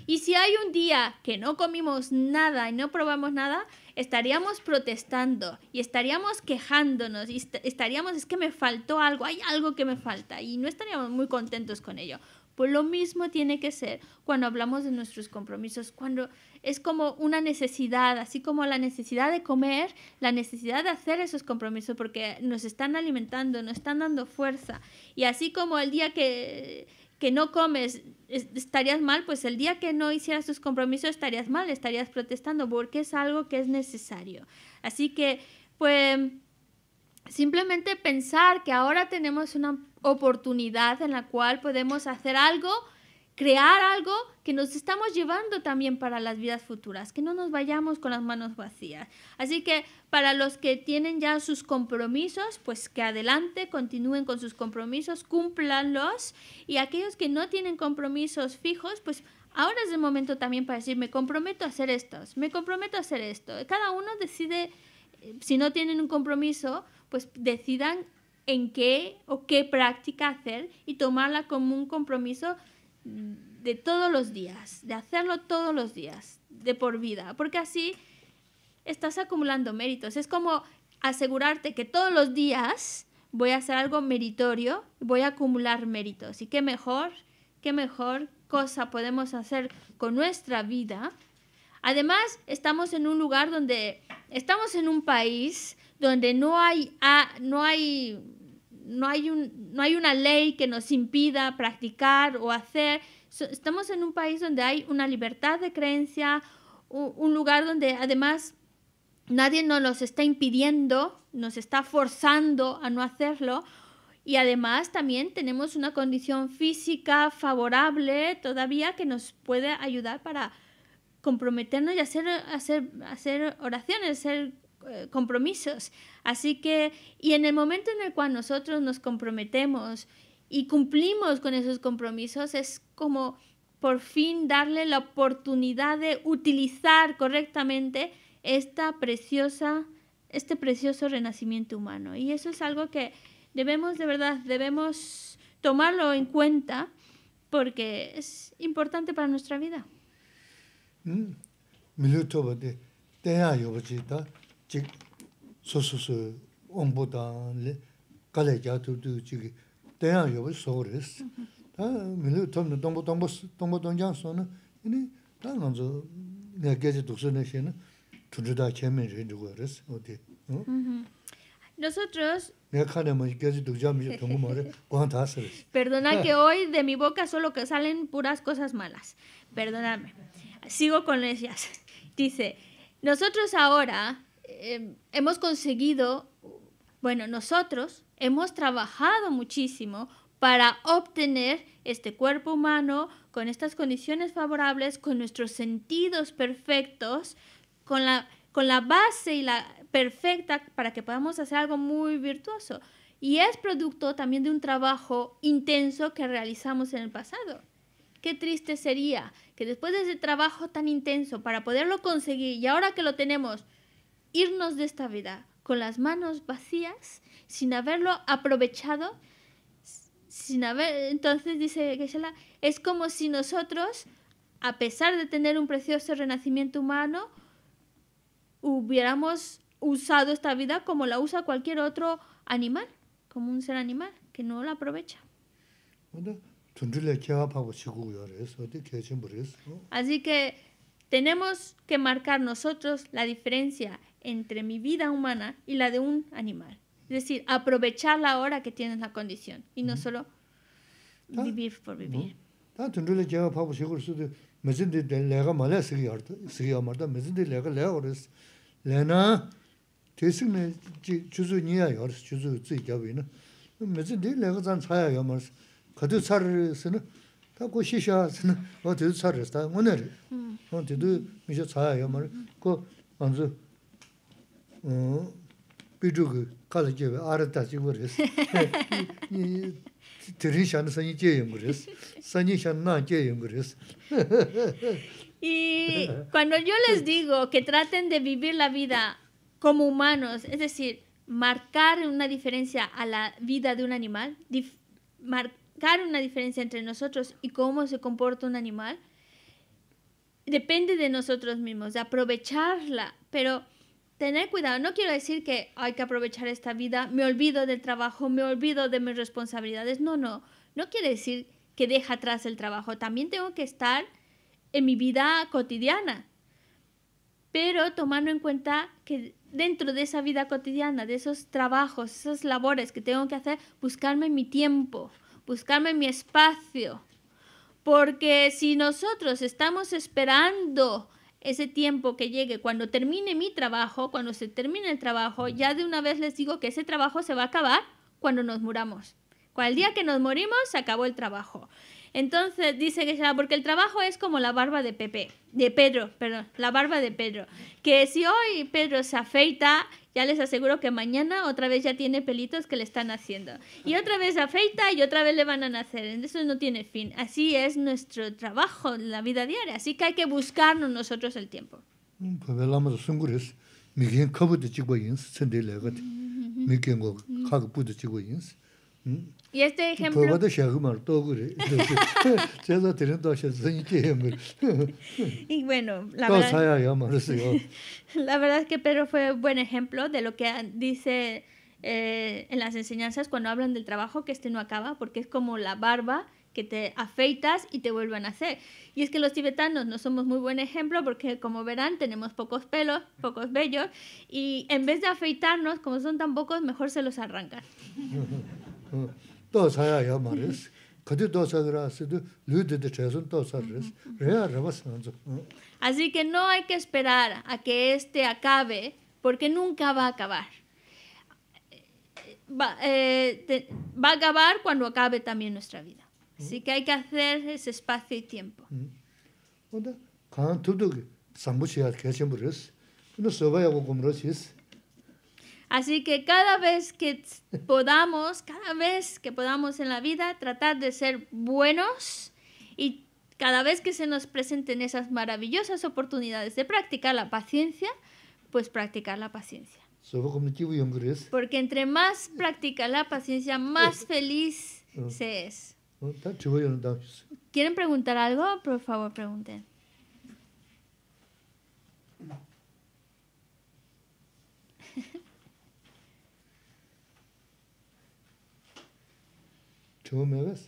Y si hay un día que no comimos nada y no probamos nada, estaríamos protestando y estaríamos quejándonos y estaríamos, es que me faltó algo, hay algo que me falta y no estaríamos muy contentos con ello. Pues lo mismo tiene que ser cuando hablamos de nuestros compromisos, cuando es como una necesidad, así como la necesidad de comer, la necesidad de hacer esos compromisos porque nos están alimentando, nos están dando fuerza. Y así como el día que, no comes estarías mal, pues el día que no hicieras tus compromisos estarías mal, estarías protestando porque es algo que es necesario. Así que, pues, simplemente pensar que ahora tenemos una oportunidad en la cual podemos hacer algo, crear algo que nos estamos llevando también para las vidas futuras, que no nos vayamos con las manos vacías. Así que para los que tienen ya sus compromisos, pues que adelante, continúen con sus compromisos, cúmplanlos. Y aquellos que no tienen compromisos fijos, pues ahora es el momento también para decir, me comprometo a hacer estos, me comprometo a hacer esto. Cada uno decide, eh, si no tienen un compromiso, pues decidan en qué o qué práctica hacer y tomarla como un compromiso de todos los días, de hacerlo todos los días, de por vida, porque así estás acumulando méritos. Es como asegurarte que todos los días voy a hacer algo meritorio, voy a acumular méritos. Y qué mejor, qué mejor cosa podemos hacer con nuestra vida. Además, estamos en un lugar donde estamos en un país donde no hay, no hay, no hay, un, no hay una ley que nos impida practicar o hacer. estamos en un país donde hay una libertad de creencia, un, lugar donde además nadie nos está impidiendo, nos está forzando a no hacerlo. Y además también tenemos una condición física favorable todavía que nos puede ayudar para comprometernos y hacer, hacer, hacer oraciones, ser eh, compromisos. Así que, y en el momento en el cual nosotros nos comprometemos y cumplimos con esos compromisos, es como por fin darle la oportunidad de utilizar correctamente esta preciosa, este precioso renacimiento humano. Y eso es algo que debemos, de verdad, debemos tomarlo en cuenta porque es importante para nuestra vida. Mm. Nosotros [laughs] Perdona que hoy de mi boca solo que salen puras cosas malas. Perdóname. Sigo con ellas. Dice, nosotros ahora Em, hemos conseguido, bueno, nosotros hemos trabajado muchísimo para obtener este cuerpo humano con estas condiciones favorables, con nuestros sentidos perfectos, con la, con la base y la perfecta para que podamos hacer algo muy virtuoso. Y es producto también de un trabajo intenso que realizamos en el pasado. Qué triste sería que después de ese trabajo tan intenso para poderlo conseguir y ahora que lo tenemos, irnos de esta vida con las manos vacías, sin haberlo aprovechado, sin haber... Entonces dice geshe es como si nosotros, a pesar de tener un precioso renacimiento humano, hubiéramos usado esta vida como la usa cualquier otro animal, como un ser animal que no la aprovecha. Así que tenemos que marcar nosotros la diferencia entre mi vida humana y la de un animal. Es decir, aprovechar la hora que tienes la condición y no solo vivir por vivir. Y [laughs] [laughs] cuando yo les digo que traten de vivir la vida como humanos, es decir, marcar una diferencia a la vida de un animal, marcar marcar una diferencia entre nosotros y cómo se comporta un animal, depende de nosotros mismos, de aprovecharla, pero tener cuidado. No quiero decir que hay que aprovechar esta vida, me olvido del trabajo, me olvido de mis responsabilidades. No, no. No quiere decir que deje atrás el trabajo. También tengo que estar en mi vida cotidiana. Pero tomando en cuenta que dentro de esa vida cotidiana, de esos trabajos, esas labores que tengo que hacer, buscarme mi tiempo buscarme mi espacio. Porque si nosotros estamos esperando ese tiempo que llegue, cuando termine mi trabajo, cuando se termine el trabajo, mm. ya de una vez les digo que ese trabajo se va a acabar cuando nos muramos. el día que nos morimos, se acabó el trabajo. Entonces dice que será porque el trabajo es como la barba de Pepe, de Pedro, perdón, la barba de Pedro, que si hoy Pedro se afeita, ya les aseguro que mañana otra vez ya tiene pelitos que le están haciendo. Y otra vez se afeita y otra vez le van a nacer. Eso no tiene fin. Así es nuestro trabajo, la vida diaria. Así que hay que buscarnos nosotros el tiempo. Y este ejemplo... [laughs] [laughs] y bueno, la verdad, [laughs] la verdad es que Pedro fue buen ejemplo de lo que dice eh, en las enseñanzas cuando hablan del trabajo, que este no acaba, porque es como la barba que te afeitas y te vuelven a hacer. Y es que los tibetanos no somos muy buen ejemplo porque, como verán, tenemos pocos pelos, pocos vellos, y en vez de afeitarnos, como son tan pocos, mejor se los arrancan. Todos hay amarres. Que de dos eras de de cheson to service. Re ha Así que no hay que esperar a que este acabe, porque nunca va a acabar. Eh, va a acabar cuando acabe también nuestra vida. Así que hay que hacer ese espacio y tiempo. Todo cuando todo sambo sea que sembros. No sobe hago como si Así que cada vez que podamos, cada vez que podamos en la vida, tratar de ser buenos y cada vez que se nos presenten esas maravillosas oportunidades de practicar la paciencia, pues practicar la paciencia. Porque entre más practica la paciencia, más eh. feliz ah. se es. Ah, ¿Quieren preguntar algo? Por favor, pregunten.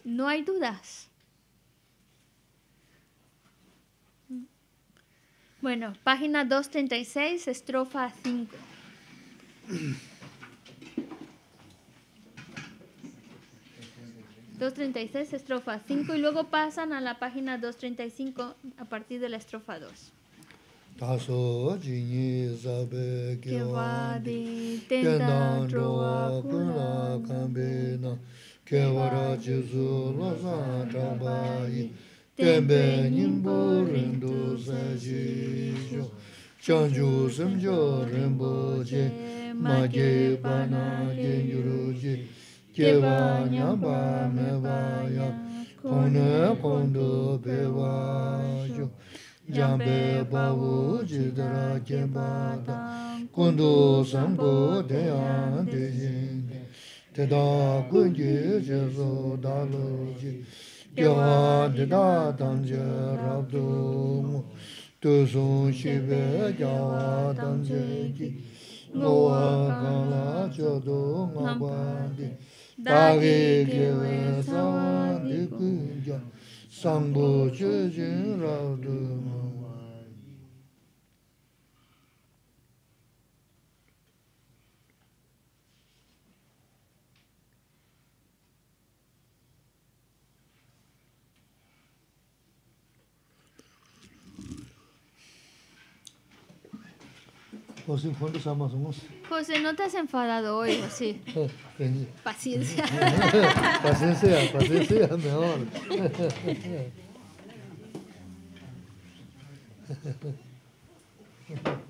No hay dudas. Bueno, página 236, estrofa 5. ...236, estrofa 5... ...y luego pasan a la página 235... ...a partir de la estrofa 2. Kevara o raço uzu ra ta bai tebe nimbor ndoza ji jo changu zumjo rimbuji make banage yuroji ke banya ba me wa ya kondo be jo ya be ba uji kondo zambodea de ji teda gungi jesu dalu ji gyawa teda tangze rabdu mu tu sun shibe gyawa tangze ki nuwa kala chodo nga bandi dagi José, ¿cuántos amas somos? José, no te has enfadado hoy, José. [laughs] paciencia. [laughs] paciencia, paciencia, mejor. [laughs]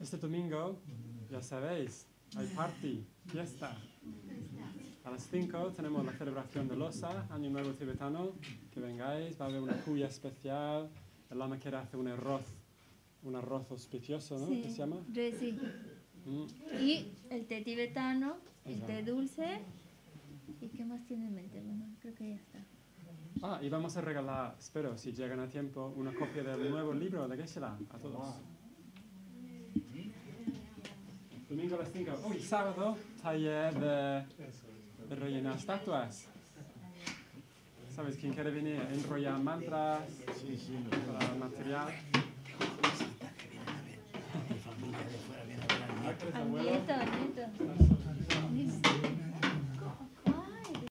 Este domingo, ya sabéis, hay party, fiesta. A las 5 tenemos la celebración de Losa, Año Nuevo Tibetano. Que vengáis, va a haber una cuya especial. El lama quiere hacer un arroz, un arroz auspicioso, ¿no? ¿Qué se llama? Sí. Y el té tibetano, el té dulce. ¿Y qué más tiene en mente, bueno, Creo que ya está. Ah, y vamos a regalar, espero, si llegan a tiempo, una copia del nuevo libro de Geshe-la a todos. Domingo a las 5. Uy, sábado, taller de, rellenar estatuas. ¿Sabes quién quiere venir? Enrollar mantras, sí, sí, para el material. Nieto, nieto.